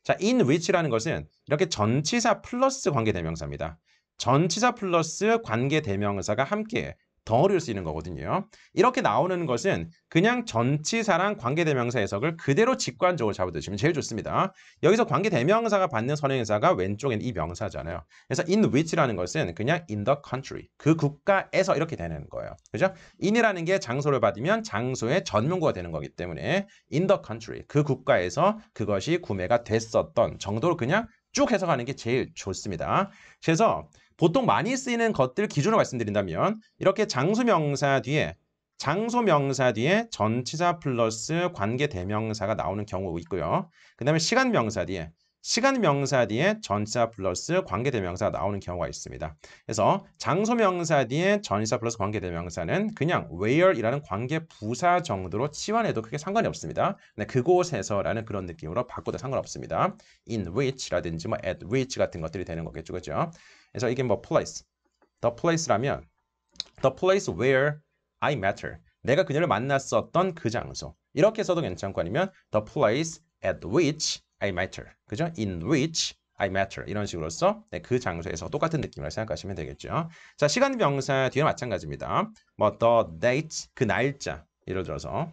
자 in which라는 것은 이렇게 전치사 플러스 관계대명사입니다. 전치사 플러스 관계대명사가 함께 덩어리로 쓰이는 거거든요. 이렇게 나오는 것은 그냥 전치사랑 관계대명사 해석을 그대로 직관적으로 잡아두시면 제일 좋습니다. 여기서 관계대명사가 받는 선행사가 왼쪽엔 이 명사잖아요. 그래서 in which라는 것은 그냥 in the country, 그 국가에서 이렇게 되는 거예요. 그죠? in이라는 게 장소를 받으면 장소의 전문구가 되는 거기 때문에 in the country, 그 국가에서 그것이 구매가 됐었던 정도로 그냥 쭉 해석하는 게 제일 좋습니다. 그래서 보통 많이 쓰이는 것들 기준으로 말씀드린다면 이렇게 장수명사 뒤에 장소명사 뒤에 전치사 플러스 관계대명사가 나오는 경우 가 있고요. 그 다음에 시간명사 뒤에 시간 명사 뒤에 전치사 플러스 관계대명사 가 나오는 경우가 있습니다. 그래서 장소 명사 뒤에 전치사 플러스 관계대명사는 그냥 where이라는 관계 부사 정도로 치환해도 크게 상관이 없습니다. 근데 그곳에서라는 그런 느낌으로 바꿔도 상관없습니다. in which라든지 뭐 at which 같은 것들이 되는 거겠죠. 그죠? 그래서 이게 뭐 place, the place라면 the place where I m a t t e r 내가 그녀를 만났었던 그 장소. 이렇게 써도 괜찮고 아니면 the place at which I matter. 그죠? In which I matter. 이런 식으로써 네, 그 장소에서 똑같은 느낌을 생각하시면 되겠죠. 자, 시간 명사 뒤에 마찬가지입니다. 뭐 the date 그 날짜. 예를 들어서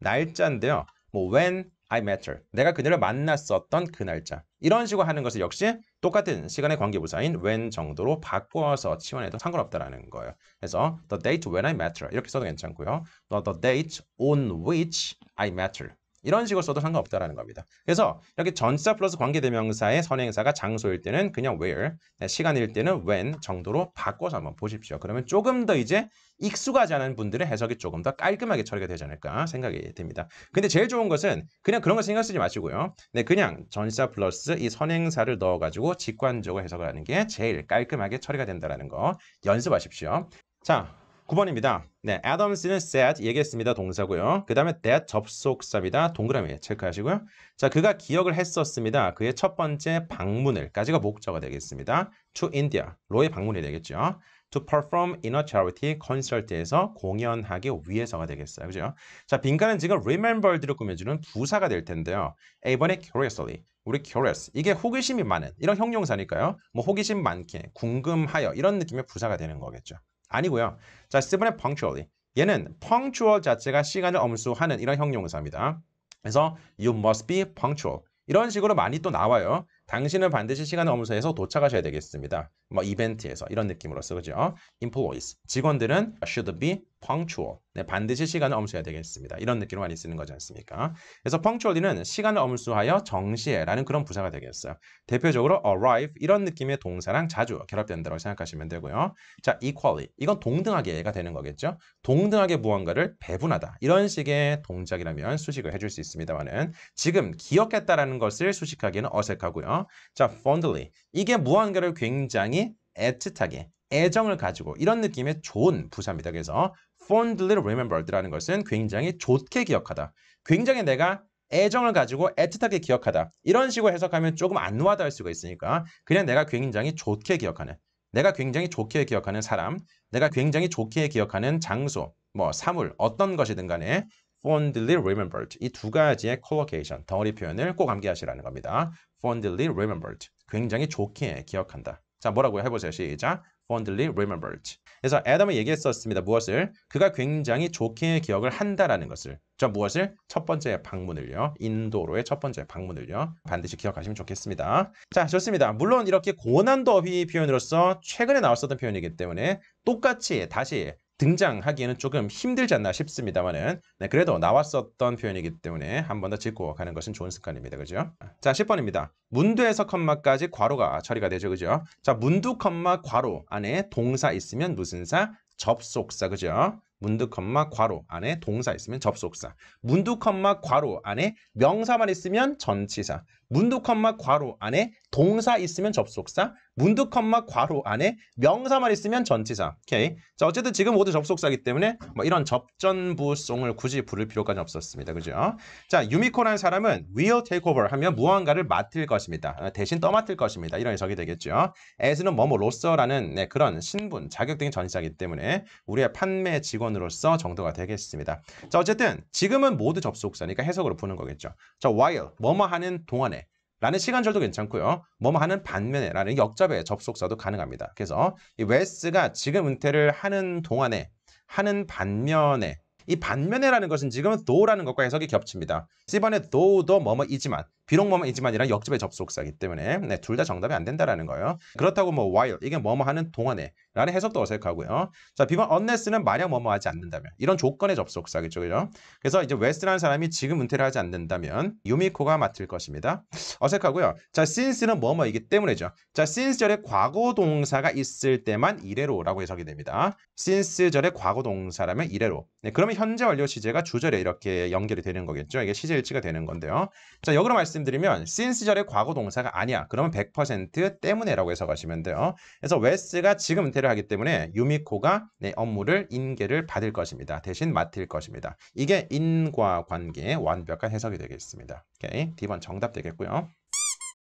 날짜인데요. 뭐 when I m a t t e r 내가 그녀를 만났었던 그 날짜. 이런 식으로 하는 것을 역시 똑같은 시간의 관계부사인 when 정도로 바꿔서 치환해도 상관없다라는 거예요. 그래서 the date when I met her 이렇게 써도 괜찮고요. The, the date on which I m a t t e r 이런 식으로 써도 상관없다라는 겁니다. 그래서 여기 전치사 플러스 관계대명사의 선행사가 장소일 때는 그냥 where, 네, 시간일 때는 when 정도로 바꿔서 한번 보십시오. 그러면 조금 더 이제 익숙하지 않은 분들의 해석이 조금 더 깔끔하게 처리가 되지 않을까 생각이 됩니다 근데 제일 좋은 것은 그냥 그런 거 생각 쓰지 마시고요. 네, 그냥 전치사 플러스 이 선행사를 넣어가지고 직관적으로 해석을 하는 게 제일 깔끔하게 처리가 된다는 거 연습하십시오. 자, 9번입니다. 네, Adams는 said 얘기했습니다. 동사고요. 그 다음에 that 접속사입니다. 동그라미 체크하시고요. 자, 그가 기억을 했었습니다. 그의 첫 번째 방문을까지가 목적어 되겠습니다. To India, 로의 방문이 되겠죠. To perform in a charity concert에서 공연하기 위해서가 되겠어요. 그죠? 자, 빈칸은 지금 remembered로 꾸며주는 부사가 될 텐데요. 이번에 curiously, 우리 curious, 이게 호기심이 많은 이런 형용사니까요. 뭐 호기심 많게, 궁금하여 이런 느낌의 부사가 되는 거겠죠. 아니고요. 자, 세븐의 punctually. 얘는 punctual 자체가 시간을 엄수하는 이런 형용사입니다. 그래서 you must be punctual. 이런 식으로 많이 또 나와요. 당신은 반드시 시간을 엄수해서 도착하셔야 되겠습니다. 뭐 이벤트에서 이런 느낌으로써 그죠? employees 직원들은 should be punctual 네, 반드시 시간을 엄수해야 되겠습니다. 이런 느낌으로 많이 쓰는 거지 않습니까? 그래서 p u n c t u a l l 는 시간을 엄수하여 정시에 라는 그런 부사가 되겠어요. 대표적으로 arrive 이런 느낌의 동사랑 자주 결합된다고 생각하시면 되고요. 자, equally 이건 동등하게가 되는 거겠죠? 동등하게 무언가를 배분하다 이런 식의 동작이라면 수식을 해줄 수 있습니다만은 지금 기억했다라는 것을 수식하기는 어색하고요. 자, fondly 이게 무언가를 굉장히 애틋하게 애정을 가지고 이런 느낌의 좋은 부사입니다. 그래서 fondly remembered라는 것은 굉장히 좋게 기억하다. 굉장히 내가 애정을 가지고 애틋하게 기억하다. 이런 식으로 해석하면 조금 안누하다 할 수가 있으니까 그냥 내가 굉장히 좋게 기억하는 내가 굉장히 좋게 기억하는 사람, 내가 굉장히 좋게 기억하는 장소, 뭐 사물, 어떤 것이든 간에 fondly remembered 이 두 가지의 collocation, 덩어리 표현을 꼭 암기하시라는 겁니다. fondly remembered, 굉장히 좋게 기억한다. 자뭐라고 해보세요. 시작. fondly remembered. 그래서 애덤이 얘기했었습니다. 무엇을? 그가 굉장히 좋게 기억을 한다라는 것을. 자 무엇을? 첫 번째 방문을요. 인도로의 첫 번째 방문을요. 반드시 기억하시면 좋겠습니다. 자, 좋습니다. 물론 이렇게 고난도 어휘 표현으로서 최근에 나왔었던 표현이기 때문에 똑같이 다시 등장하기에는 조금 힘들지 않나 싶습니다만은 네, 그래도 나왔었던 표현이기 때문에 한 번 더 짚고 가는 것은 좋은 습관입니다. 그죠? 자, 10번입니다. 문두에서 컴마까지 과로가 처리가 되죠. 그죠? 자, 문두 컴마 과로 안에 동사 있으면 무슨 사? 접속사. 그죠? 문두 컴마 과로 안에 동사 있으면 접속사 문두 컴마 과로 안에 명사만 있으면 전치사 문득 컴마 괄호 안에 동사 있으면 접속사, 문득 컴마 괄호 안에 명사만 있으면 전치사. 오케이. 자, 어쨌든 지금 모두 접속사기 때문에 뭐 이런 접전부송을 굳이 부를 필요까지 없었습니다. 그죠? 자, 유미코라는 사람은 will take over 하면 무언가를 맡을 것입니다. 아, 대신 떠맡을 것입니다. 이런 해석이 되겠죠. as는 뭐뭐로서라는 네, 그런 신분, 자격등의 전치사이기 때문에 우리의 판매 직원으로서 정도가 되겠습니다. 자, 어쨌든 지금은 모두 접속사니까 해석으로 보는 거겠죠. 자, while 뭐뭐 하는 동안에 라는 시간절도 괜찮고요. 뭐뭐 하는 반면에 라는 역접의 접속사도 가능합니다. 그래서 이 웨스가 지금 은퇴를 하는 동안에 하는 반면에 이 반면에라는 것은 지금은 도 h 라는 것과 해석이 겹칩니다. 1번에도 h 도 뭐뭐이지만 비록 뭐뭐이지만 이랑 역집의 접속사이기 때문에 네, 둘 다 정답이 안 된다라는 거예요. 그렇다고 뭐 while 이게 뭐뭐 하는 동안에 라는 해석도 어색하고요. 자, 비번 unless는 만약 뭐뭐 하지 않는다면 이런 조건의 접속사겠죠. 그죠? 그래서 이제 웨스라는 사람이 지금 은퇴를 하지 않는다면 유미코가 맡을 것입니다. 어색하고요. 자, since는 뭐뭐이기 때문이죠. 자, since절에 과거 동사가 있을 때만 이래로라고 해석이 됩니다. s i n c e 절에 과거 동사라면 이래로. 네, 그러면 현재 완료 시제가 주절에 이렇게 연결이 되는 거겠죠. 이게 시제 일치가 되는 건데요. 자, 여기로 말씀 말씀드리면 since 시절의 과거 동사가 아니야. 그러면 100% 때문에라고 해석하시면 돼요. 그래서 웨스가 지금 은퇴를 하기 때문에 유미코가 내 업무를 인계를 받을 것입니다. 대신 맡을 것입니다. 이게 인과 관계의 완벽한 해석이 되겠습니다. 오케이. D번 정답 되겠고요.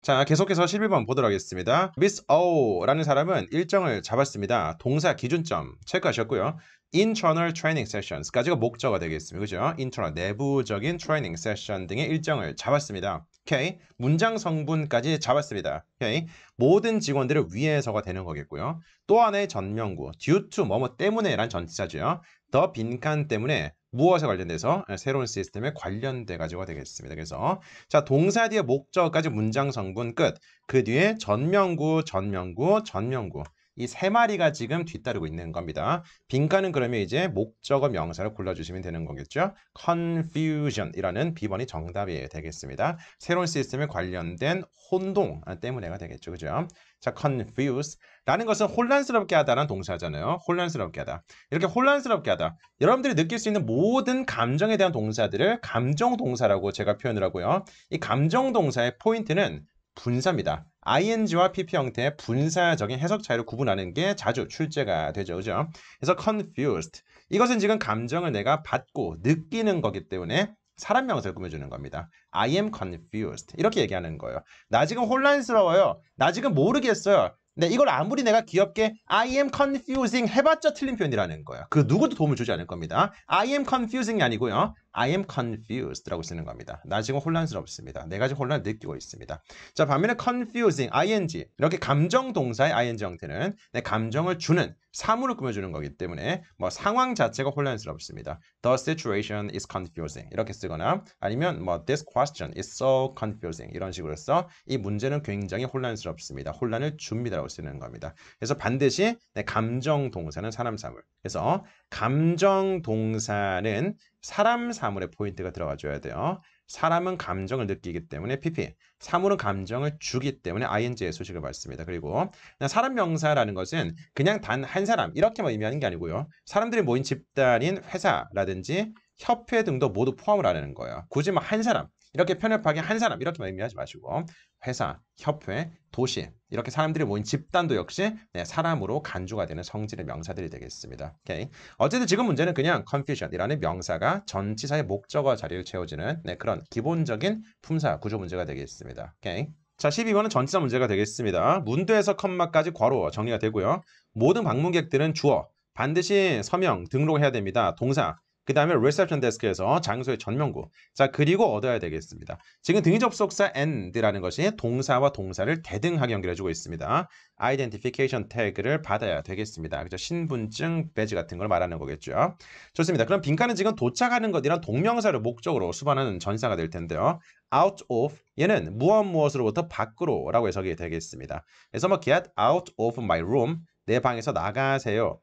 자 계속해서 11번 보도록 하겠습니다. Miss O라는 사람은 일정을 잡았습니다. 동사 기준점 체크하셨고요. Internal Training Sessions까지가 목적어 되겠습니다. 그죠? Internal 내부적인 Training Session 등의 일정을 잡았습니다. 오케이. 문장 성분까지 잡았습니다. 오케이. 모든 직원들을 위해서가 되는 거겠고요. 또 하나의 전명구, due to 뭐뭐 때문에란 전치자죠더 빈칸 때문에 무엇에 관련돼서 네, 새로운 시스템에 관련돼 가지고 되겠습니다. 그래서 자 동사 뒤에 목적까지 문장 성분 끝. 그 뒤에 전명구, 전명구, 전명구. 이세 마리가 지금 뒤따르고 있는 겁니다. 빈칸은 그러면 이제 목적어 명사를 골라주시면 되는 거겠죠. confusion이라는 비번이 정답이 되겠습니다. 새로운 시스템에 관련된 혼동 때문에가 되겠죠. 그죠? 자, confuse 라는 것은 혼란스럽게 하다라는 동사잖아요. 혼란스럽게 하다. 이렇게 혼란스럽게 하다. 여러분들이 느낄 수 있는 모든 감정에 대한 동사들을 감정 동사라고 제가 표현을 하고요. 이 감정 동사의 포인트는 분사입니다. ing와 pp 형태의 분사적인 해석 차이를 구분하는 게 자주 출제가 되죠. 그죠? 그래서 confused. 이것은 지금 감정을 내가 받고 느끼는 거기 때문에 사람 명사를 꾸며주는 겁니다. I am confused. 이렇게 얘기하는 거예요. 나 지금 혼란스러워요. 나 지금 모르겠어요. 근 네, 이걸 아무리 내가 귀엽게 I am confusing 해봤자 틀린 표현이라는 거예요. 그 누구도 도움을 주지 않을 겁니다. I am confusing이 아니고요. I am confused라고 쓰는 겁니다. 나 지금 혼란스럽습니다. 네 가지 혼란을 느끼고 있습니다. 자 반면에 confusing, ing 이렇게 감정 동사의 ing 형태는 내 네, 감정을 주는 사물을 꾸며주는 거기 때문에 뭐 상황 자체가 혼란스럽습니다. The situation is confusing 이렇게 쓰거나 아니면 뭐 this question is so confusing 이런 식으로 써이 문제는 굉장히 혼란스럽습니다. 혼란을 줍니다라고 쓰는 겁니다. 그래서 반드시 네, 감정 동사는 사람 사물. 그래서 감정 동사는 사람 사물의 포인트가 들어가줘야 돼요. 사람은 감정을 느끼기 때문에 PP, 사물은 감정을 주기 때문에 ING의 수식을 받습니다. 그리고 사람 명사라는 것은 그냥 단 한 사람 이렇게만 의미하는 게 아니고요. 사람들이 모인 집단인 회사라든지 협회 등도 모두 포함을 하는 거예요. 굳이 뭐 한 사람, 이렇게 편협하게 한 사람 이렇게만 의미하지 마시고 회사, 협회, 도시 이렇게 사람들이 모인 집단도 역시 네, 사람으로 간주가 되는 성질의 명사들이 되겠습니다. 오케이. 어쨌든 지금 문제는 그냥 confusion이라는 명사가 전치사의 목적어 자리를 채워지는 네, 그런 기본적인 품사 구조 문제가 되겠습니다. 오케이. 자, 12번은 전치사 문제가 되겠습니다. 문도에서 컴마까지 괄호 정리가 되고요. 모든 방문객들은 주어, 반드시 서명, 등록해야 됩니다. 동사, 그 다음에 reception desk에서 장소의 전명구자 그리고 얻어야 되겠습니다 지금 등이접속사 and라는 것이 동사와 동사를 대등하게 연결해주고 있습니다 identification 태그를 받아야 되겠습니다 그죠 신분증 배지 같은 걸 말하는 거겠죠 좋습니다 그럼 빈칸은 지금 도착하는 것이란 동명사를 목적으로 수반하는 전사가 될 텐데요 out of 얘는 무엇 무엇으로부터 밖으로 라고 해석이 되겠습니다 그래서 뭐 get out of my room 내 방에서 나가세요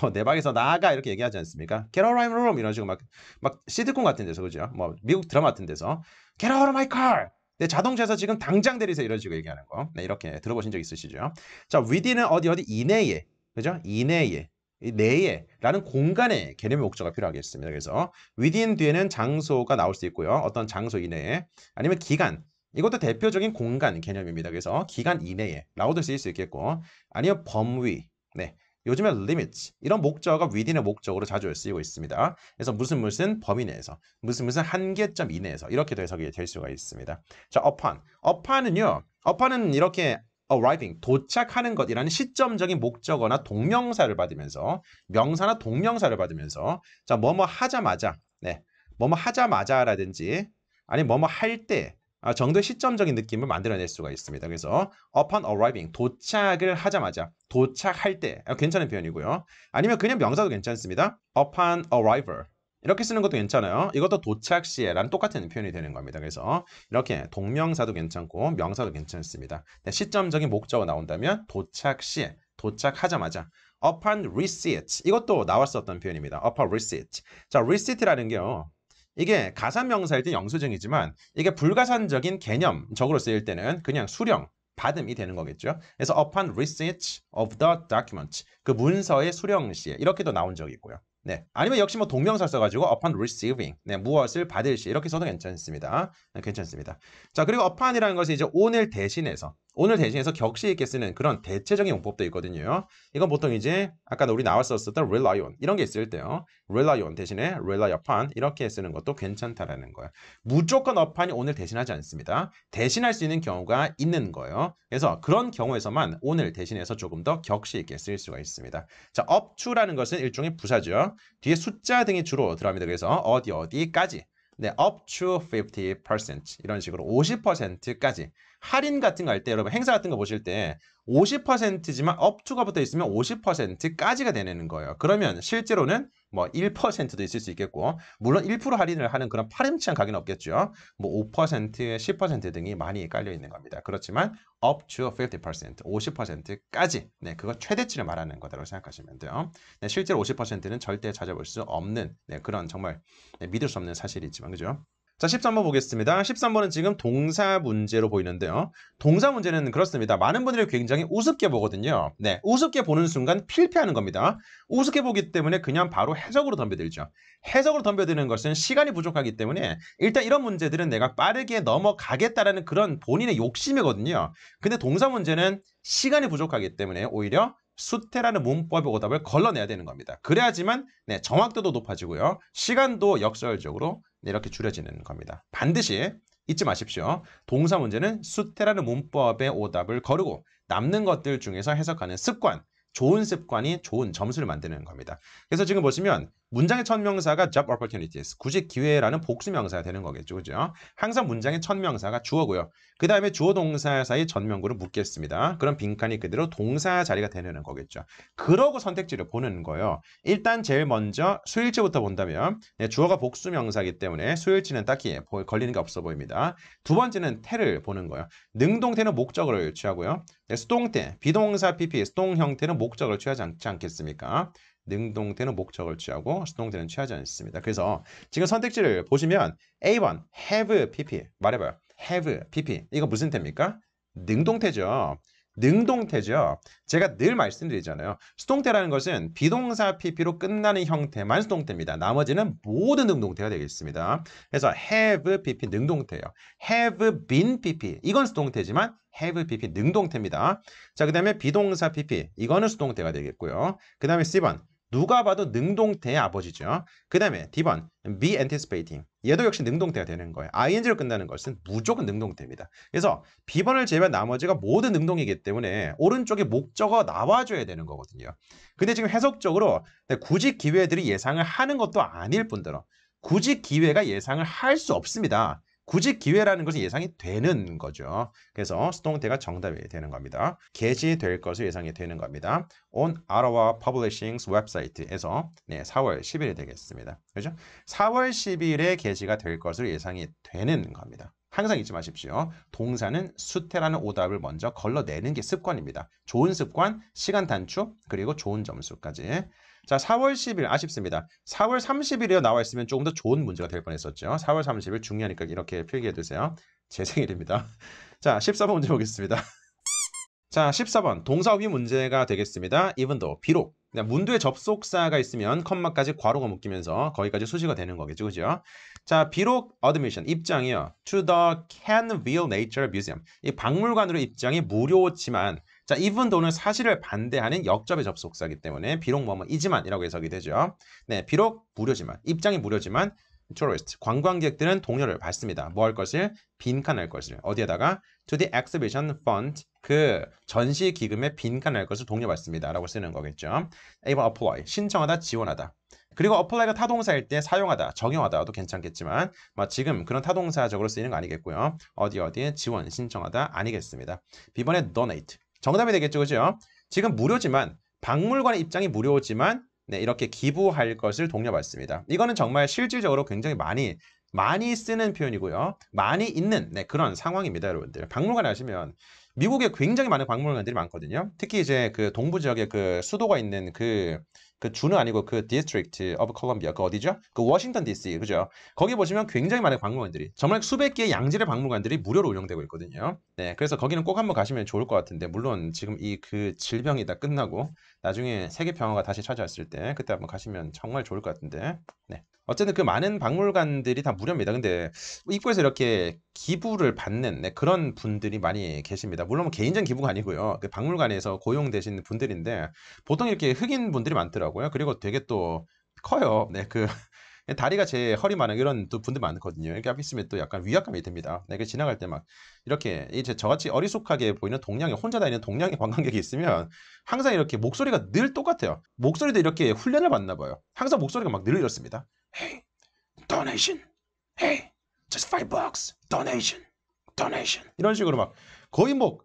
뭐내 방에서 나가 이렇게 얘기하지 않습니까? Get out of my room 이런 식으로 막, 막 시드콤 같은 데서 그죠? 뭐 미국 드라마 같은 데서 Get out of my car 내 자동차에서 지금 당장 내리세요 이런 식으로 얘기하는 거. 네, 이렇게 들어보신 적 있으시죠? 자, within은 어디 어디 이내에 그죠? 이내에 내에라는 공간의 개념의 목적이 필요하겠습니다. 그래서 within 뒤에는 장소가 나올 수 있고요. 어떤 장소 이내에 아니면 기간 이것도 대표적인 공간 개념입니다. 그래서 기간 이내에 라우드 쓰일 수 있겠고 아니면 범위 네 요즘에 limits 이런 목적어가 within의 목적으로 자주 쓰이고 있습니다. 그래서 무슨 무슨 범위 내에서 무슨 무슨 한계점 이내에서 이렇게 해석이 될 수가 있습니다. 자, upon. upon은요. upon은 이렇게 arriving 도착하는 것이라는 시점적인 목적어나 동명사를 받으면서 명사나 동명사를 받으면서 자 뭐뭐 하자마자 네 뭐뭐 하자마자라든지 아니 뭐뭐 할때 아, 정도의 시점적인 느낌을 만들어낼 수가 있습니다. 그래서 upon arriving 도착을 하자마자 도착할 때 아, 괜찮은 표현이고요. 아니면 그냥 명사도 괜찮습니다. upon arrival 이렇게 쓰는 것도 괜찮아요. 이것도 도착 시에랑 똑같은 표현이 되는 겁니다. 그래서 이렇게 동명사도 괜찮고 명사도 괜찮습니다. 네, 시점적인 목적어 나온다면 도착 시에 도착하자마자 upon receipt 이것도 나왔었던 표현입니다. upon receipt 자 receipt라는 게요. 이게 가산 명사일 때 영수증이지만 이게 불가산적인 개념적으로 쓰일 때는 그냥 수령, 받음이 되는 거겠죠. 그래서 upon receipt of the document 그 문서의 수령 시에 이렇게도 나온 적이 있고요. 네, 아니면 역시 뭐 동명사 써가지고 upon receiving 네, 무엇을 받을 시 이렇게 써도 괜찮습니다. 네, 괜찮습니다. 자 그리고 upon이라는 것이 이제 오늘 대신해서 오늘 대신해서 격식 있게 쓰는 그런 대체적인 용법도 있거든요. 이건 보통 이제 아까 우리 나왔었던 었 rely on 이런 게 있을 때요. rely on 대신에 rely upon 이렇게 쓰는 것도 괜찮다라는 거예요. 무조건 upon이 오늘 대신하지 않습니다. 대신할 수 있는 경우가 있는 거예요. 그래서 그런 경우에서만 오늘 대신해서 조금 더 격식 있게 쓸 수가 있습니다. 자, up to라는 것은 일종의 부사죠. 뒤에 숫자 등이 주로 들어갑니다. 그래서 어디 어디까지 네, up to 50% 이런 식으로 50%까지 할인 같은 거 할 때 여러분 행사 같은 거 보실 때 50%지만 업투가 붙어 있으면 50%까지가 되는 거예요. 그러면 실제로는 뭐 1%도 있을 수 있겠고 물론 1% 할인을 하는 그런 파렴치한 가격은 없겠죠. 뭐 5%, 10% 등이 많이 깔려 있는 겁니다. 그렇지만 up to 50%, 50%까지 네, 그거 최대치를 말하는 거다라고 생각하시면 돼요. 네, 실제로 50%는 절대 찾아볼 수 없는 네, 그런 정말 네, 믿을 수 없는 사실이지만 그죠? 자 13번 보겠습니다. 13번은 지금 동사 문제로 보이는데요. 동사 문제는 그렇습니다. 많은 분들이 굉장히 우습게 보거든요. 네, 우습게 보는 순간 필패하는 겁니다. 우습게 보기 때문에 그냥 바로 해석으로 덤벼들죠. 해석으로 덤벼드는 것은 시간이 부족하기 때문에 일단 이런 문제들은 내가 빠르게 넘어가겠다라는 그런 본인의 욕심이거든요. 근데 동사 문제는 시간이 부족하기 때문에 오히려 수태라는 문법의 오답을 걸러내야 되는 겁니다. 그래야지만 네, 정확도도 높아지고요. 시간도 역설적으로 네, 이렇게 줄여지는 겁니다. 반드시 잊지 마십시오. 동사 문제는 수태라는 문법의 오답을 거르고 남는 것들 중에서 해석하는 습관, 좋은 습관이 좋은 점수를 만드는 겁니다. 그래서 지금 보시면 문장의 첫 명사가 job opportunities, 구직 기회라는 복수 명사가 되는 거겠죠. 그죠? 항상 문장의 첫 명사가 주어고요. 그 다음에 주어 동사 사이 전명구를 묻겠습니다 그럼 빈칸이 그대로 동사 자리가 되는 거겠죠. 그러고 선택지를 보는 거예요. 일단 제일 먼저 수일치부터 본다면 네, 주어가 복수 명사이기 때문에 수일치는 딱히 걸리는 게 없어 보입니다. 두 번째는 태를 보는 거예요. 능동태는 목적을 취하고요. 네, 수동태, 비동사 PP, 수동 형태는 목적을 취하지 않, 않겠습니까? 능동태는 목적을 취하고 수동태는 취하지 않습니다. 그래서 지금 선택지를 보시면 A번 have PP 말해봐요. have PP 이거 무슨 태입니까? 능동태죠. 능동태죠. 제가 늘 말씀드리잖아요. 수동태라는 것은 비동사 pp로 끝나는 형태만 수동태입니다. 나머지는 모든 능동태가 되겠습니다. 그래서 have pp 능동태예요. have been pp 이건 수동태지만 have pp 능동태입니다. 자, 그 다음에 비동사 pp 이거는 수동태가 되겠고요. 그 다음에 C번 누가 봐도 능동태의 아버지죠. 그 다음에 D번 be anticipating. 얘도 역시 능동태가 되는 거예요. ing로 끝나는 것은 무조건 능동태입니다. 그래서 B번을 제외한 나머지가 모든 능동이기 때문에 오른쪽에 목적어 나와줘야 되는 거거든요. 근데 지금 해석적으로 굳이 기회들이 예상을 하는 것도 아닐 뿐더러 굳이 기회가 예상을 할 수 없습니다. 구직 기회라는 것은 예상이 되는 거죠. 그래서 수동태가 정답이 되는 겁니다. 게시될 것을 예상이 되는 겁니다. on Arawa Publishing's 웹사이트에서 네, 4월 10일이 되겠습니다. 그죠? 4월 10일에 게시가 될 것을 예상이 되는 겁니다. 항상 잊지 마십시오. 동사는 수태라는 오답을 먼저 걸러내는 게 습관입니다. 좋은 습관, 시간 단축, 그리고 좋은 점수까지. 자, 4월 10일 아쉽습니다. 4월 3 0일이요 나와 있으면 조금 더 좋은 문제가 될 뻔했었죠. 4월 30일 중요하니까 이렇게 필기해 두세요. 제 생일입니다. 자, 14번 문제 보겠습니다. 자, 14번 동사위 문제가 되겠습니다. e 분도 비록 네, 문두에 접속사가 있으면 컴마까지 괄호가 묶이면서 거기까지 수식어 되는 거겠죠. 그죠? 자, 비록 admission 입장이요. to the Canville Nature Museum. 이 박물관으로 입장이 무료지만 자, 이분도 오 사실을 반대하는 역접의 접속사기 때문에 비록 뭐뭐이지만이라고 해석이 되죠. 네, 비록 무료지만 입장이 무료지만 tourist 관광객들은 동료를 받습니다. 뭐 할 것을 빈칸할 것을 어디에다가 to the exhibition fund 그 전시 기금에 빈칸할 것을 동료 받습니다라고 쓰는 거겠죠. 이번 apply 신청하다 지원하다. 그리고 apply가 타동사일 때 사용하다, 적용하다도 괜찮겠지만 뭐 지금 그런 타동사적으로 쓰이는 거 아니겠고요. 어디 어디에 지원 신청하다 아니겠습니다. 비번에 donate 정답이 되겠죠, 그죠? 지금 무료지만 박물관의 입장이 무료지만 네, 이렇게 기부할 것을 독려받습니다. 이거는 정말 실질적으로 굉장히 많이 많이 쓰는 표현이고요. 많이 있는 네, 그런 상황입니다, 여러분들. 박물관에 가시면 미국에 굉장히 많은 박물관들이 많거든요. 특히 이제 그 동부 지역에그 수도가 있는 그그 주는 아니고 그 디스트릭트 오브 콜롬비아 그 어디죠? 그 워싱턴 DC 그죠? 거기 보시면 굉장히 많은 박물관들이 정말 수백 개의 양질의 박물관들이 무료로 운영되고 있거든요. 네, 그래서 거기는 꼭 한번 가시면 좋을 것 같은데 물론 지금 이 그 질병이 다 끝나고 나중에 세계 평화가 다시 찾아왔을 때 그때 한번 가시면 정말 좋을 것 같은데. 네. 어쨌든 그 많은 박물관들이 다 무료입니다. 근데 입구에서 이렇게 기부를 받는 네, 그런 분들이 많이 계십니다. 물론 개인적인 기부가 아니고요. 그 박물관에서 고용되신 분들인데 보통 이렇게 흑인 분들이 많더라고요. 그리고 되게 또 커요. 네, 그 다리가 제 허리만한 이런 또 분들 많거든요. 이렇게 앞에 있으면 또 약간 위압감이 듭니다. 내가 네, 지나갈 때 막 이렇게 이제 저같이 어리숙하게 보이는 동양에 혼자 다니는 동양의 관광객이 있으면 항상 이렇게 목소리가 늘 똑같아요. 목소리도 이렇게 훈련을 받나 봐요. 항상 목소리가 막 늘 이렇습니다. Hey, donation. Hey, just five bucks. Donation. donation. 이런 식으로 막 거의 뭐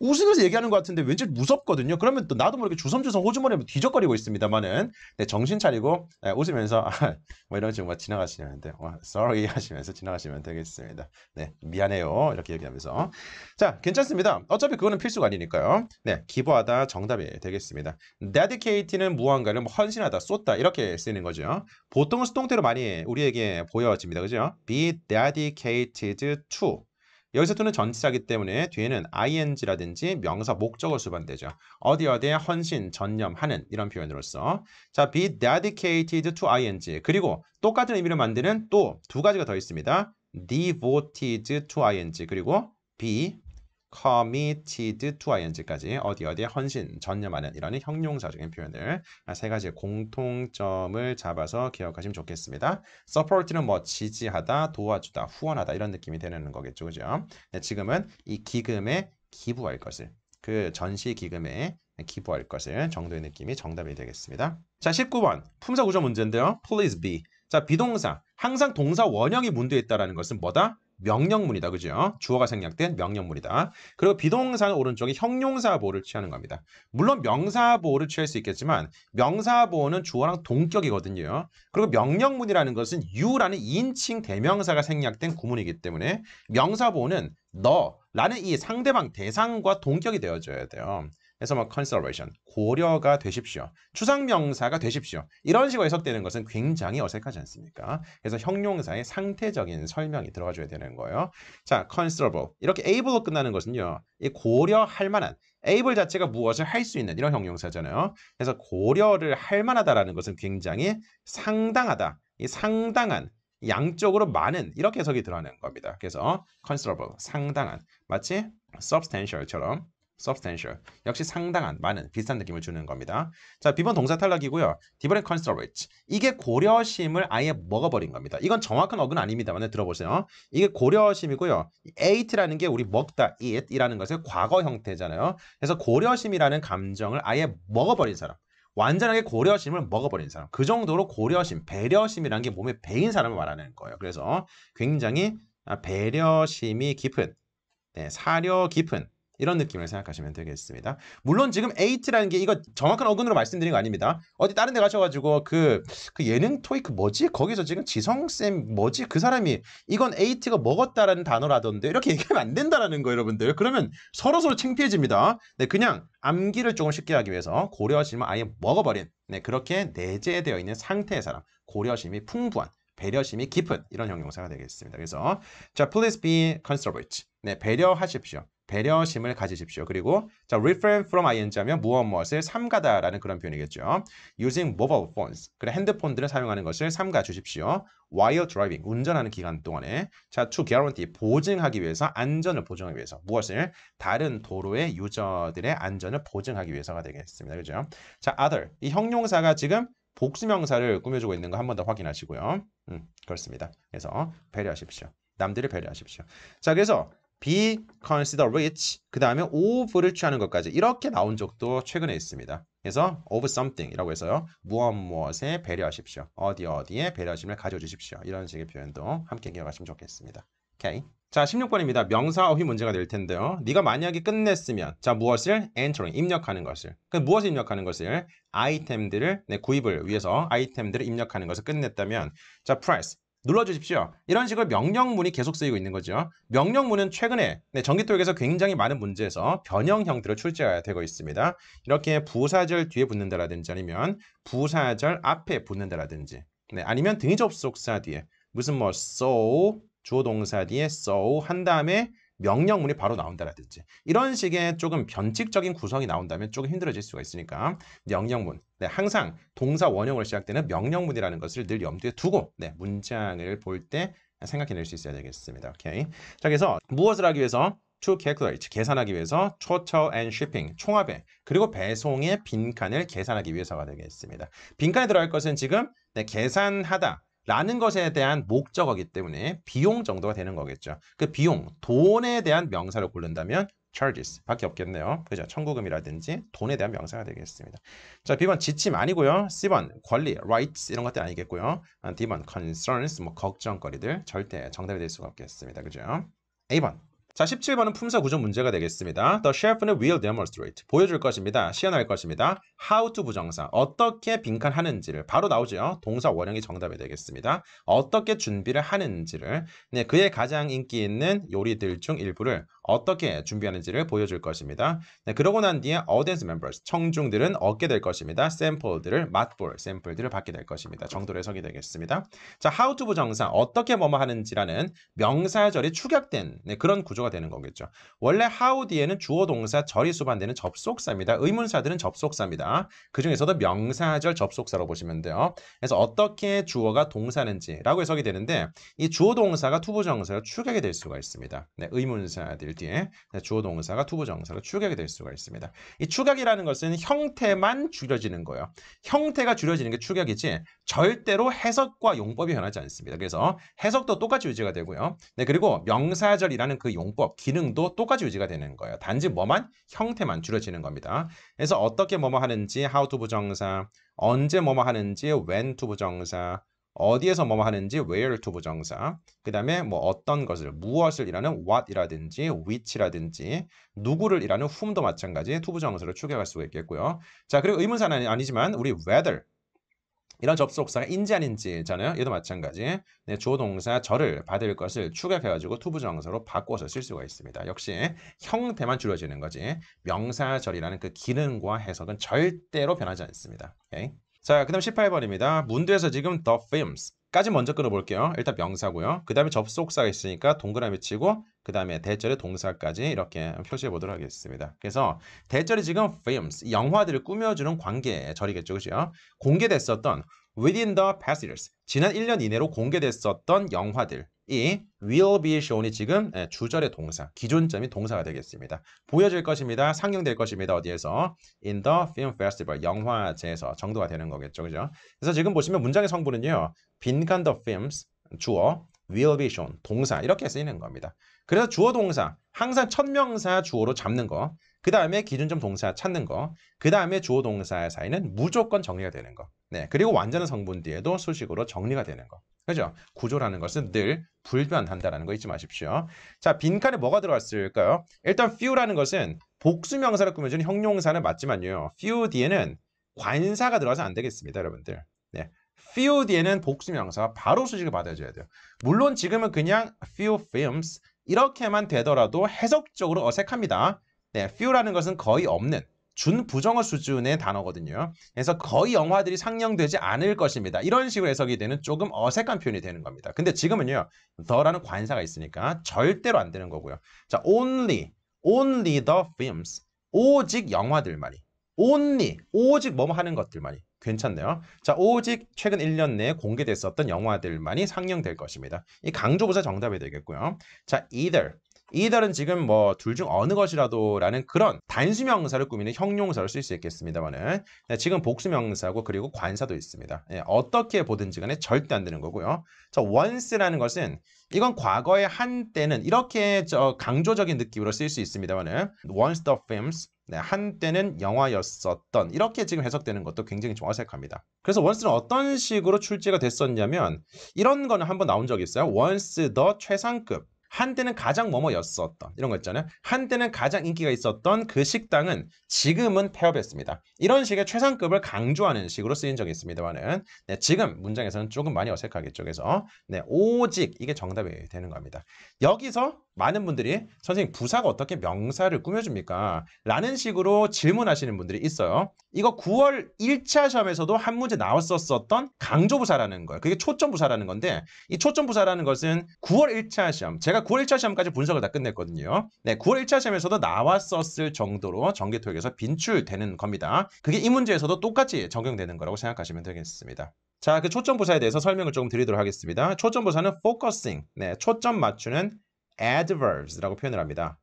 웃으면서 얘기하는 것 같은데 왠지 무섭거든요. 그러면 또 나도 모르게 주섬주섬 호주머니 를 뭐 뒤적거리고 있습니다만은 네, 정신 차리고 네, 웃으면서 아, 뭐 이런 식으로 지나가시면 돼요. 와, sorry 하시면서 지나가시면 되겠습니다. 네, 미안해요 이렇게 얘기하면서 자 괜찮습니다. 어차피 그거는 필수가 아니니까요. 네, 기부하다 정답이 되겠습니다. dedicate는 무언가를 뭐 헌신하다, 쏟다 이렇게 쓰는 이 거죠. 보통은 수동태로 많이 우리에게 보여집니다. 그죠? be dedicated to 여기서 to는 전치사기 때문에 뒤에는 ing라든지 명사 목적어 수반되죠. 어디 어디에 헌신, 전념하는 이런 표현으로서 자 be dedicated to ing 그리고 똑같은 의미를 만드는 또 두 가지가 더 있습니다. devoted to ing 그리고 be committed to ing까지 어디 어디에 헌신, 전념하는 이런 형용사적인 표현들 아, 세 가지 공통점을 잡아서 기억하시면 좋겠습니다. support는 뭐 지지하다, 도와주다, 후원하다 이런 느낌이 되는 거겠죠. 그죠? 네, 지금은 이 기금에 기부할 것을 그 전시 기금에 기부할 것을 정도의 느낌이 정답이 되겠습니다. 자, 19번 품사 구조 문제인데요. please be. 자, 비동사. 항상 동사 원형이 문제에 있다라는 것은 뭐다? 명령문이다. 그죠? 주어가 생략된 명령문이다. 그리고 비동사는 오른쪽에 형용사보를 취하는 겁니다. 물론 명사보를 취할 수 있겠지만 명사보는 주어랑 동격이거든요. 그리고 명령문이라는 것은 유라는인칭 대명사가 생략된 구문이기 때문에 명사보는 너라는 이 상대방 대상과 동격이 되어져야 돼요. 그래서 뭐 c o n s i e r a t i o n 고려가 되십시오. 추상명사가 되십시오. 이런 식으로 해석되는 것은 굉장히 어색하지 않습니까? 그래서 형용사의 상태적인 설명이 들어가줘야 되는 거예요. 자, considerable 이렇게 able로 끝나는 것은요. 이 고려할 만한 able 자체가 무엇을 할 수 있는 이런 형용사잖아요. 그래서 고려를 할 만하다라는 것은 굉장히 상당하다. 이 상당한 양쪽으로 많은 이렇게 해석이 들어가는 겁니다. 그래서 considerable 상당한 마치 substantial처럼 substantial 역시 상당한 많은 비슷한 느낌을 주는 겁니다. 자 B번 동사 탈락이고요. different considerate 이게 고려심을 아예 먹어버린 겁니다. 이건 정확한 어근 아닙니다만 들어보세요. 이게 고려심이고요. eat라는 게 우리 먹다 eat이라는 것의 과거 형태잖아요. 그래서 고려심이라는 감정을 아예 먹어버린 사람 완전하게 고려심을 먹어버린 사람 그 정도로 고려심 배려심이라는 게 몸에 배인 사람을 말하는 거예요. 그래서 굉장히 아, 배려심이 깊은 네, 사려 깊은 이런 느낌을 생각하시면 되겠습니다. 물론 지금 에이트라는 게 이거 정확한 어근으로 말씀드린 거 아닙니다. 어디 다른 데 가셔가지고 그, 그 예능 토익 그 뭐지? 거기서 지금 지성쌤 뭐지? 그 사람이 이건 에이트가 먹었다라는 단어라던데 이렇게 얘기하면 안 된다라는 거요 여러분들. 그러면 서로서로 창피해집니다. 네, 그냥 암기를 조금 쉽게 하기 위해서 고려하시면 아예 먹어버린 네, 그렇게 내재되어 있는 상태의 사람 고려심이 풍부한 배려심이 깊은 이런 형용사가 되겠습니다. 그래서 자, please be c o n s e r a t e 네, 배려하십시오. 배려심을 가지십시오. 그리고 자, refrain from ing 하면 무엇 무엇을 삼가다라는 그런 표현이겠죠. using mobile phones. 그래 핸드폰들을 사용하는 것을 삼가 주십시오. while driving 운전하는 기간 동안에 자, to guarantee 보증하기 위해서 안전을 보증하기 위해서 무엇을 다른 도로의 유저들의 안전을 보증하기 위해서가 되겠습니다. 그죠? 자, other 이 형용사가 지금 복수명사를 꾸며주고 있는 거 한 번 더 확인하시고요. 음, 그렇습니다. 그래서 배려하십시오. 남들을 배려하십시오. 자, 그래서 be consider w h i 그 다음에 of를 취하는 것까지 이렇게 나온 적도 최근에 있습니다. 그래서 of something이라고 해서요. 무엇 무엇에 배려하십시오. 어디 어디에 배려심을 가져주십시오. 이런 식의 표현도 함께 기억하시면 좋겠습니다. 오케이. 자, 16번입니다. 명사 어휘 문제가 될 텐데요. 네가 만약에 끝냈으면 자, 무엇을 entering 입력하는 것을. 그 무엇을 입력하는 것을 아이템들을 네, 구입을 위해서 아이템들을 입력하는 것을 끝냈다면 자, price 눌러주십시오. 이런 식으로 명령문이 계속 쓰이고 있는 거죠. 명령문은 최근에 네, 전기토에서 굉장히 많은 문제에서 변형형태로 출제되고 있습니다. 이렇게 부사절 뒤에 붙는다라든지 아니면 부사절 앞에 붙는다라든지 네, 아니면 등이 접속사 뒤에 무슨 뭐 so 주어동사 뒤에 so 한 다음에 명령문이 바로 나온다라든지 이런 식의 조금 변칙적인 구성이 나온다면 조금 힘들어질 수가 있으니까 명령문 네, 항상 동사 원형으로 시작되는 명령문이라는 것을 늘 염두에 두고 네, 문장을 볼 때 생각해낼 수 있어야 되겠습니다. 오케이. 자, 그래서 무엇을 하기 위해서 to calculate 계산하기 위해서 total and shipping 총합에 그리고 배송의 빈칸을 계산하기 위해서가 되겠습니다. 빈칸에 들어갈 것은 지금 네, 계산하다 라는 것에 대한 목적어기 때문에 비용 정도가 되는 거겠죠. 그 비용, 돈에 대한 명사를 고른다면 charges 밖에 없겠네요. 그죠? 청구금이라든지 돈에 대한 명사가 되겠습니다. 자, B번 지침 아니고요. C번 권리, rights 이런 것들 아니겠고요. 어, D번 concerns, 뭐 걱정거리들 절대 정답이 될 수가 없겠습니다. 그죠? A번 자 17번은 품사 구조 문제가 되겠습니다. The chef는 will demonstrate 보여줄 것입니다. 시연할 것입니다. How to 부정사 어떻게 빈칸하는지를 바로 나오죠. 동사 원형이 정답이 되겠습니다. 어떻게 준비를 하는지를 네, 그의 가장 인기 있는 요리들 중 일부를 어떻게 준비하는지를 보여줄 것입니다. 네, 그러고 난 뒤에 audience members, 청중들은 얻게 될 것입니다. 샘플들을 맛볼, 샘플들을 받게 될 것입니다. 정도로 해석이 되겠습니다. 자, how to 부정사, 어떻게 뭐뭐 하는지라는 명사절이 축약된 네, 그런 구조가 되는 거겠죠. 원래 how 뒤에는 주어 동사 절이 수반되는 접속사입니다. 의문사들은 접속사입니다. 그 중에서도 명사절 접속사로 보시면 돼요. 그래서 어떻게 주어가 동사는지라고 해석이 되는데 이 주어 동사가 투부정사로 축약이 될 수가 있습니다. 네, 의문사들 뒤에 주어 동사가 투부정 사로 축약이 될 수가 있습니다. 이 축약이라는 것은 형태만 줄여지는 거예요. 형태가 줄여지는 게 축약이지 절대로 해석과 용법이 변하지 않습니다. 그래서 해석도 똑같이 유지가 되고요. 네, 그리고 명사절이라는 그 용법, 기능도 똑같이 유지가 되는 거예요. 단지 뭐만 형태만 줄여지는 겁니다. 그래서 어떻게 뭐뭐 하는지 how to 부정사, 언제 뭐뭐 하는지 when to 부정사, 어디에서 뭐뭐 하는지 where to 부정사 그 다음에 뭐 어떤 것을 무엇을 이라는 what이라든지 which라든지 누구를 이라는 whom도 마찬가지 to 부정사로 추격할 수가 있겠고요 자 그리고 의문사는 아니지만 우리 whether 이런 접속사가 인지 아닌지잖아요. 얘도 마찬가지. 네, 조동사 저를 받을 것을 추격해가지고 투부정사로 바꿔서 쓸 수가 있습니다. 역시 형태만 줄어지는 거지 명사절이라는 그 기능과 해석은 절대로 변하지 않습니다. 오케이? 자, 그 다음 18번입니다. 문두에서 지금 the films 까지 먼저 끊어볼게요. 일단 명사고요. 그 다음에 접속사가 있으니까 동그라미 치고 그 다음에 대절의 동사까지 이렇게 표시해 보도록 하겠습니다. 그래서 대절이 지금 films, 영화들을 꾸며주는 관계 절이겠죠. 그죠? 공개됐었던 within the past y e s 지난 1년 이내로 공개됐었던 영화들 이 will be shown이 지금 예, 주절의 동사, 기존점이 동사가 되겠습니다. 보여질 것입니다. 상영될 것입니다. 어디에서? In the film festival, 영화제에서 정도가 되는 거겠죠. 그죠? 그래서 지금 보시면 문장의 성분은요. 빈칸 the films, 주어, will be shown, 동사 이렇게 쓰이는 겁니다. 그래서 주어 동사, 항상 천명사 주어로 잡는 거, 그 다음에 기준점 동사 찾는 거, 그 다음에 주어 동사의 사이는 무조건 정리가 되는 거. 네, 그리고 완전한 성분 뒤에도 수식으로 정리가 되는 거. 그죠? 구조라는 것은 늘 불변한다라는 거 잊지 마십시오. 자, 빈칸에 뭐가 들어갔을까요? 일단 few라는 것은 복수명사로 꾸며준 형용사는 맞지만요. few 뒤에는 관사가 들어가서 안 되겠습니다, 여러분들. 네. few 뒤에는 복수명사 바로 수식을 받아줘야 돼요. 물론 지금은 그냥 few films 이렇게만 되더라도 해석적으로 어색합니다. 네, few라는 것은 거의 없는 준부정어 수준의 단어거든요. 그래서 거의 영화들이 상영되지 않을 것입니다. 이런 식으로 해석이 되는 조금 어색한 표현이 되는 겁니다. 근데 지금은요. 더라는 관사가 있으니까 절대로 안 되는 거고요. 자, only, only the films. 오직 영화들만이. only 오직 뭐뭐 하는 것들만이 괜찮네요. 자, 오직 최근 1년 내에 공개됐었던 영화들만이 상영될 것입니다. 이 강조부사 정답이 되겠고요. 자, either 이달은 지금 뭐 둘 중 어느 것이라도라는 그런 단수명사를 꾸미는 형용사를 쓸 수 있겠습니다만은 네, 지금 복수명사고 그리고 관사도 있습니다. 네, 어떻게 보든지 간에 절대 안 되는 거고요. 자, once라는 것은 이건 과거의 한때는 이렇게 저 강조적인 느낌으로 쓸 수 있습니다만은 once the films 네, 한때는 영화였었던 이렇게 지금 해석되는 것도 굉장히 좀 어색합니다. 그래서 원스는 어떤 식으로 출제가 됐었냐면 이런 거는 한번 나온 적 있어요. 원스 더 최상급 한때는 가장 뭐뭐였었던 이런 거 있잖아요. 한때는 가장 인기가 있었던 그 식당은 지금은 폐업했습니다. 이런 식의 최상급을 강조하는 식으로 쓰인 적이 있습니다만은 네, 지금 문장에서는 조금 많이 어색하겠죠. 그래서 네, 오직 이게 정답이 되는 겁니다. 여기서 많은 분들이 선생님 부사가 어떻게 명사를 꾸며줍니까? 라는 식으로 질문하시는 분들이 있어요. 이거 9월 1차 시험에서도 한 문제 나왔었던 었 강조부사라는 거예요. 그게 초점부사라는 건데 이 초점부사라는 것은 9월 1차 시험 제가 9월 1차 시험까지 분석을 다 끝냈거든요. 네, 9월 1차 시험에서도 나왔었을 정도로 전개토익에서 빈출되는 겁니다. 그게 이 문제에서도 똑같이 적용되는 거라고 생각하시면 되겠습니다. 자, 그 초점부사에 대해서 설명을 조금 드리도록 하겠습니다. 초점부사는 focusing, 네, 초점 맞추는 adverbs라고 표현을 합니다.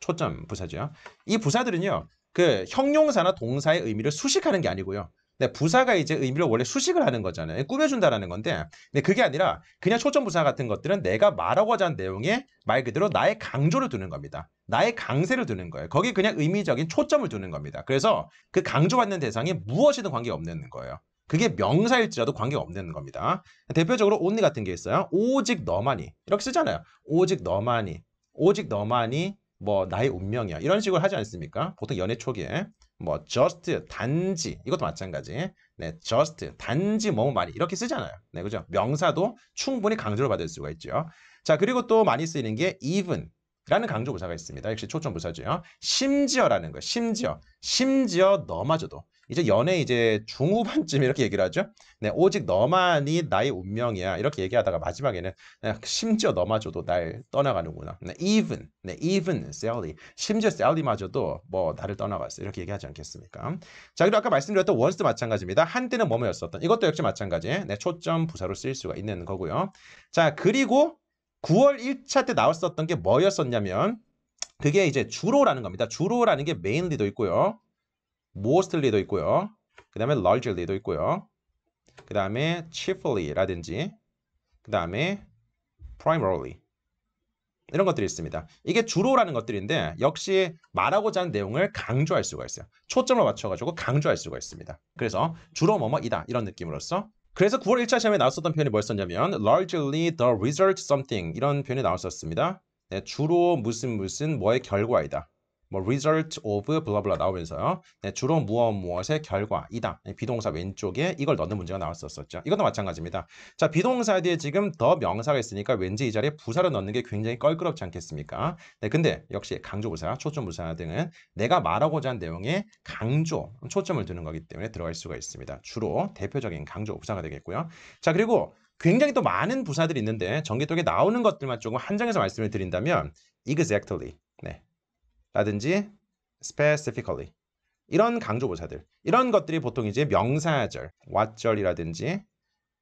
초점 부사죠. 이 부사들은요. 그 형용사나 동사의 의미를 수식하는 게 아니고요. 네, 부사가 이제 의미를 원래 수식을 하는 거잖아요. 꾸며준다라는 건데, 근 그게 아니라 그냥 초점 부사 같은 것들은 내가 말하고자 한 내용에 말 그대로 나의 강조를 두는 겁니다. 나의 강세를 두는 거예요. 거기 그냥 의미적인 초점을 두는 겁니다. 그래서 그 강조받는 대상이 무엇이든 관계없는 거예요. 그게 명사일지라도 관계가 없는 겁니다. 대표적으로 only 같은 게 있어요. 오직 너만이 이렇게 쓰잖아요. 오직 너만이 오직 너만이 뭐 나의 운명이야 이런 식으로 하지 않습니까? 보통 연애 초기에 뭐 just 단지 이것도 마찬가지 네 just 단지 뭐뭐 많이 이렇게 쓰잖아요 네 그죠 명사도 충분히 강조를 받을 수가 있죠 자 그리고 또 많이 쓰이는 게 even 라는 강조 부사가 있습니다 역시 초점 부사죠 심지어라는 거 심지어 심지어 너마저도 이제 연애 이제 중후반쯤 이렇게 얘기를 하죠. 네, 오직 너만이 나의 운명이야. 이렇게 얘기하다가 마지막에는 네, 심지어 너마저도 날 떠나가는구나. 네, even, 네, even Sally. 심지어 Sally마저도 뭐 나를 떠나갔어. 이렇게 얘기하지 않겠습니까? 자, 그리고 아까 말씀드렸던 원스도 마찬가지입니다. 한때는 뭐뭐였었던 이것도 역시 마찬가지. 네, 초점 부사로 쓰일 수가 있는 거고요. 자, 그리고 9월 1차 때 나왔었던 게 뭐였었냐면 그게 이제 주로라는 겁니다. 주로라는 게메인리 n 도 있고요. mostly도 있고요. 그 다음에 largely도 있고요. 그 다음에 chiefly라든지 그 다음에 primarily 이런 것들이 있습니다. 이게 주로라는 것들인데 역시 말하고자 하는 내용을 강조할 수가 있어요. 초점을 맞춰가지고 강조할 수가 있습니다. 그래서 주로 뭐뭐이다 이런 느낌으로써 그래서 9월 1차 시험에 나왔었던 표현이 뭐였었냐면 largely the result something 이런 표현이 나왔었습니다. 네, 주로 무슨 무슨 뭐의 결과이다. 뭐 result of 블라블라 나오면서요. 네, 주로 무엇 무엇의 결과이다. 네, 비동사 왼쪽에 이걸 넣는 문제가 나왔었었죠. 이것도 마찬가지입니다. 자, 비동사에 지금 더 명사가 있으니까 왠지 이 자리에 부사를 넣는 게 굉장히 껄끄럽지 않겠습니까? 네, 근데 역시 강조부사, 초점부사 등은 내가 말하고자 한 내용에 강조, 초점을 두는 거기 때문에 들어갈 수가 있습니다. 주로 대표적인 강조부사가 되겠고요. 자, 그리고 굉장히 또 많은 부사들이 있는데 전기 쪽에 나오는 것들만 조금 한정해서 말씀을 드린다면 exactly, 네, 라든지 specifically 이런 강조부사들 이런 것들이 보통 이제 명사절 what절이라든지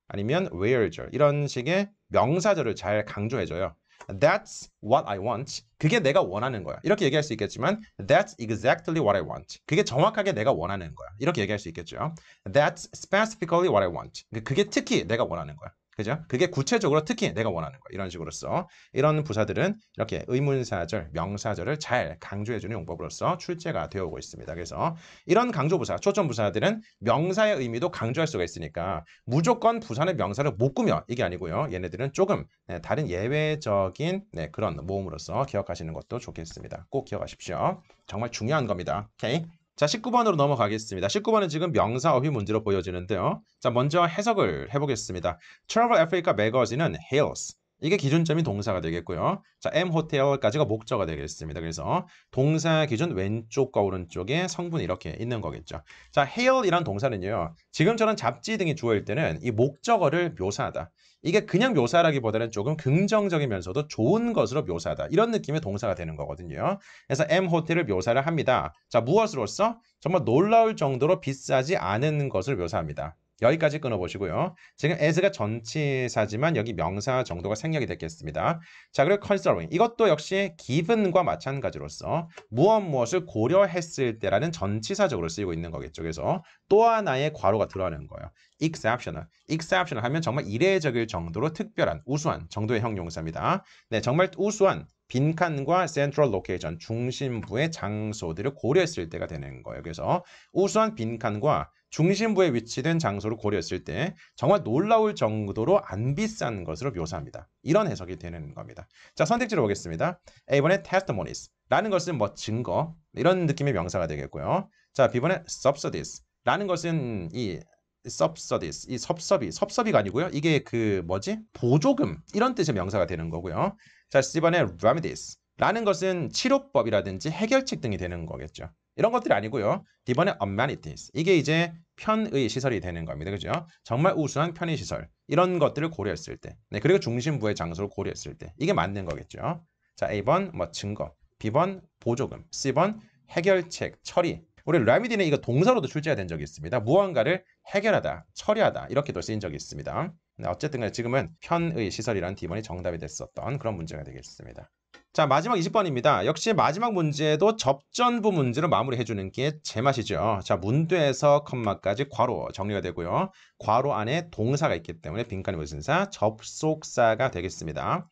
아니면 where절 이런 식의 명사절을 잘 강조해줘요. That's what I want. 그게 내가 원하는 거야. 이렇게 얘기할 수 있겠지만 That's exactly what I want. 그게 정확하게 내가 원하는 거야. 이렇게 얘기할 수 있겠죠. That's specifically what I want. 그게 특히 내가 원하는 거야. 그죠? 그게 구체적으로 특히 내가 원하는 거 이런 식으로써 이런 부사들은 이렇게 의문사절, 명사절을 잘 강조해주는 용법으로서 출제가 되어 오고 있습니다. 그래서 이런 강조부사, 초점부사들은 명사의 의미도 강조할 수가 있으니까 무조건 부사는 명사를 못 꾸며 이게 아니고요. 얘네들은 조금 네, 다른 예외적인 네, 그런 모음으로서 기억하시는 것도 좋겠습니다. 꼭 기억하십시오. 정말 중요한 겁니다. 오케이? 자 19번으로 넘어가겠습니다. 19번은 지금 명사 어휘 문제로 보여지는데요. 자 먼저 해석을 해보겠습니다. Travel Africa Magazine은 hails 이게 기준점이 동사가 되겠고요. 자, M 호텔까지가 목적어가 되겠습니다. 그래서 동사 기준 왼쪽과 오른쪽에 성분이 이렇게 있는 거겠죠. 자, hail이란 동사는요. 지금처럼 잡지 등이 주어일 때는 이 목적어를 묘사하다. 이게 그냥 묘사라기보다는 조금 긍정적이면서도 좋은 것으로 묘사하다. 이런 느낌의 동사가 되는 거거든요. 그래서 M 호텔을 묘사를 합니다. 자, 무엇으로써? 정말 놀라울 정도로 비싸지 않은 것을 묘사합니다. 여기까지 끊어보시고요. 지금 as가 전치사지만 여기 명사 정도가 생략이 됐겠습니다. 자, 그리고 considering. 이것도 역시 given과 마찬가지로서 무엇 무엇을 고려했을 때라는 전치사적으로 쓰이고 있는 거겠죠. 그래서 또 하나의 과로가 들어가는 거예요. exceptional. exceptional 하면 정말 이례적일 정도로 특별한, 우수한 정도의 형용사입니다. 네, 정말 우수한 빈칸과 센트럴 로케이션, 중심부의 장소들을 고려했을 때가 되는 거예요. 그래서 우수한 빈칸과 중심부에 위치된 장소를 고려했을 때 정말 놀라울 정도로 안 비싼 것으로 묘사합니다. 이런 해석이 되는 겁니다. 자, 선택지로 보겠습니다. A번에 testimonies 라는 것은 뭐 증거 이런 느낌의 명사가 되겠고요. 자, b 번의 subsidies 라는 것은 이 subsidies 이 섭섭이 섭섭이가 아니고요. 이게 그 뭐지? 보조금 이런 뜻의 명사가 되는 거고요. 자, c 번의 remedies 라는 것은 치료법이라든지 해결책 등이 되는 거겠죠. 이런 것들이 아니고요. d 번의 amenities. 이게 이제 편의 시설이 되는 겁니다. 그죠? 정말 우수한 편의 시설 이런 것들을 고려했을 때 네, 그리고 중심부의 장소를 고려했을 때 이게 맞는 거겠죠. 자 A번 뭐 증거 B번 보조금 C번 해결책 처리 우리 라미디는 이거 동사로도 출제가 된 적이 있습니다. 무언가를 해결하다, 처리하다 이렇게도 쓰인 적이 있습니다. 네, 어쨌든 간에 지금은 편의 시설이란는 D번이 정답이 됐었던 그런 문제가 되겠습니다. 자 마지막 20번입니다. 역시 마지막 문제도 접전부 문제로 마무리해주는 게 제맛이죠. 자문두에서 컴마까지 괄호 정리가 되고요. 괄호 안에 동사가 있기 때문에 빈칸이 무슨 사? 접속사가 되겠습니다.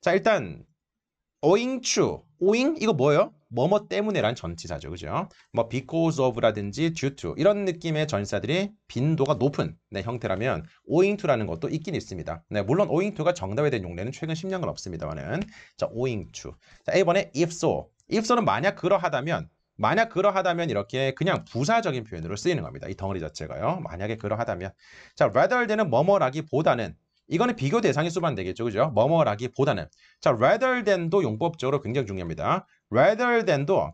자 일단 어잉추 오잉 이거 뭐예요? 뭐뭐 때문에란 전치사죠. 그죠? 뭐 because of라든지 due to 이런 느낌의 전치사들이 빈도가 높은 네, 형태라면 owing to라는 것도 있긴 있습니다. 네, 물론 owing to가 정답에 대한 용례는 최근 10년간 없습니다만은 자, owing to. 자, A번에 if so. if so는 만약 그러하다면 만약 그러하다면 이렇게 그냥 부사적인 표현으로 쓰이는 겁니다. 이 덩어리 자체가요. 만약에 그러하다면. 자, rather than은 뭐뭐라기보다는 이거는 비교 대상의 수만 되겠죠. 그죠? 뭐뭐라기보다는. 자, rather than도 용법적으로 굉장히 중요합니다. rather than도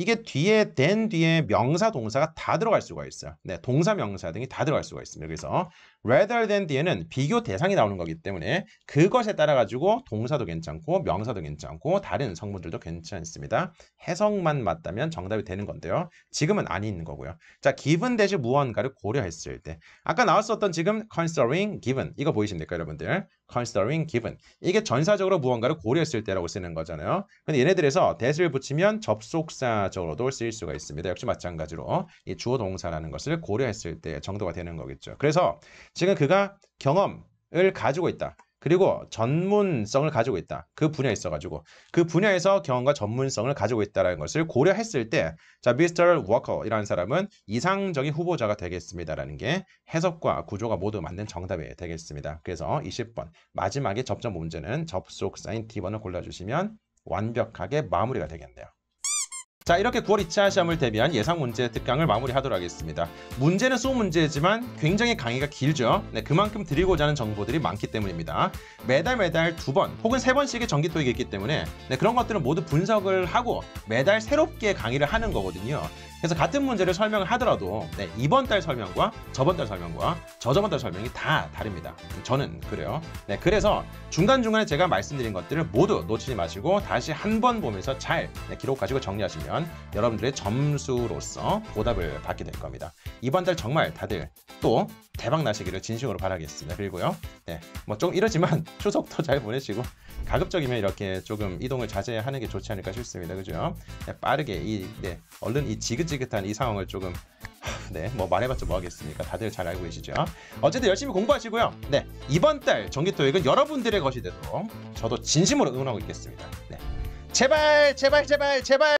이게 뒤에 된 뒤에 명사 동사가 다 들어갈 수가 있어요. 네, 동사 명사 등이 다 들어갈 수가 있습니다. 그래서 rather than 뒤에는 비교 대상이 나오는 거기 때문에 그것에 따라 가지고 동사도 괜찮고 명사도 괜찮고 다른 성분들도 괜찮습니다. 해석만 맞다면 정답이 되는 건데요. 지금은 아닌 거고요. 자, given 대신 무언가를 고려했을 때 아까 나왔었던 지금 considering given 이거 보이십니까 여러분들? considering given. 이게 전사적으로 무언가를 고려했을 때라고 쓰는 거잖아요. 근데 얘네들에서 that을 붙이면 접속사적으로도 쓰일 수가 있습니다. 역시 마찬가지로 이 주어 동사라는 것을 고려했을 때 정도가 되는 거겠죠. 그래서 지금 그가 경험을 가지고 있다. 그리고 전문성을 가지고 있다. 그 분야에 있어가지고 그 분야에서 경험과 전문성을 가지고 있다라는 것을 고려했을 때, 자 미스터 워커이라는 사람은 이상적인 후보자가 되겠습니다라는 게 해석과 구조가 모두 맞는 정답이 되겠습니다. 그래서 20번 마지막에 접점 문제는 접속 사인 D번을 골라주시면 완벽하게 마무리가 되겠네요. 자 이렇게 9월 2차 시험을 대비한 예상 문제 특강을 마무리하도록 하겠습니다. 문제는 수업 문제지만 굉장히 강의가 길죠. 네, 그만큼 드리고자 하는 정보들이 많기 때문입니다. 매달 매달 두 번 혹은 세 번씩의 정기 토익이 있기 때문에 네, 그런 것들은 모두 분석을 하고 매달 새롭게 강의를 하는 거거든요. 그래서 같은 문제를 설명을 하더라도 네, 이번 달 설명과 저번 달 설명과 저저번 달 설명이 다 다릅니다. 저는 그래요. 네, 그래서 중간중간에 제가 말씀드린 것들을 모두 놓치지 마시고 다시 한 번 보면서 잘 네, 기록하시고 정리하시면 여러분들의 점수로서 보답을 받게 될 겁니다. 이번 달 정말 다들 또 대박 나시기를 진심으로 바라겠습니다. 그리고요. 네, 뭐 좀 이러지만 추석도 잘 보내시고 가급적이면 이렇게 조금 이동을 자제하는 게 좋지 않을까 싶습니다. 그죠? 네, 빠르게 이 네, 얼른 이 지긋지긋한 이 상황을 조금 네, 뭐 말해봤자 뭐 하겠습니까? 다들 잘 알고 계시죠? 어쨌든 열심히 공부하시고요. 네, 이번 달 정기토익은 여러분들의 것이 되도록 저도 진심으로 응원하고 있겠습니다. 네, 제발, 제발, 제발, 제발.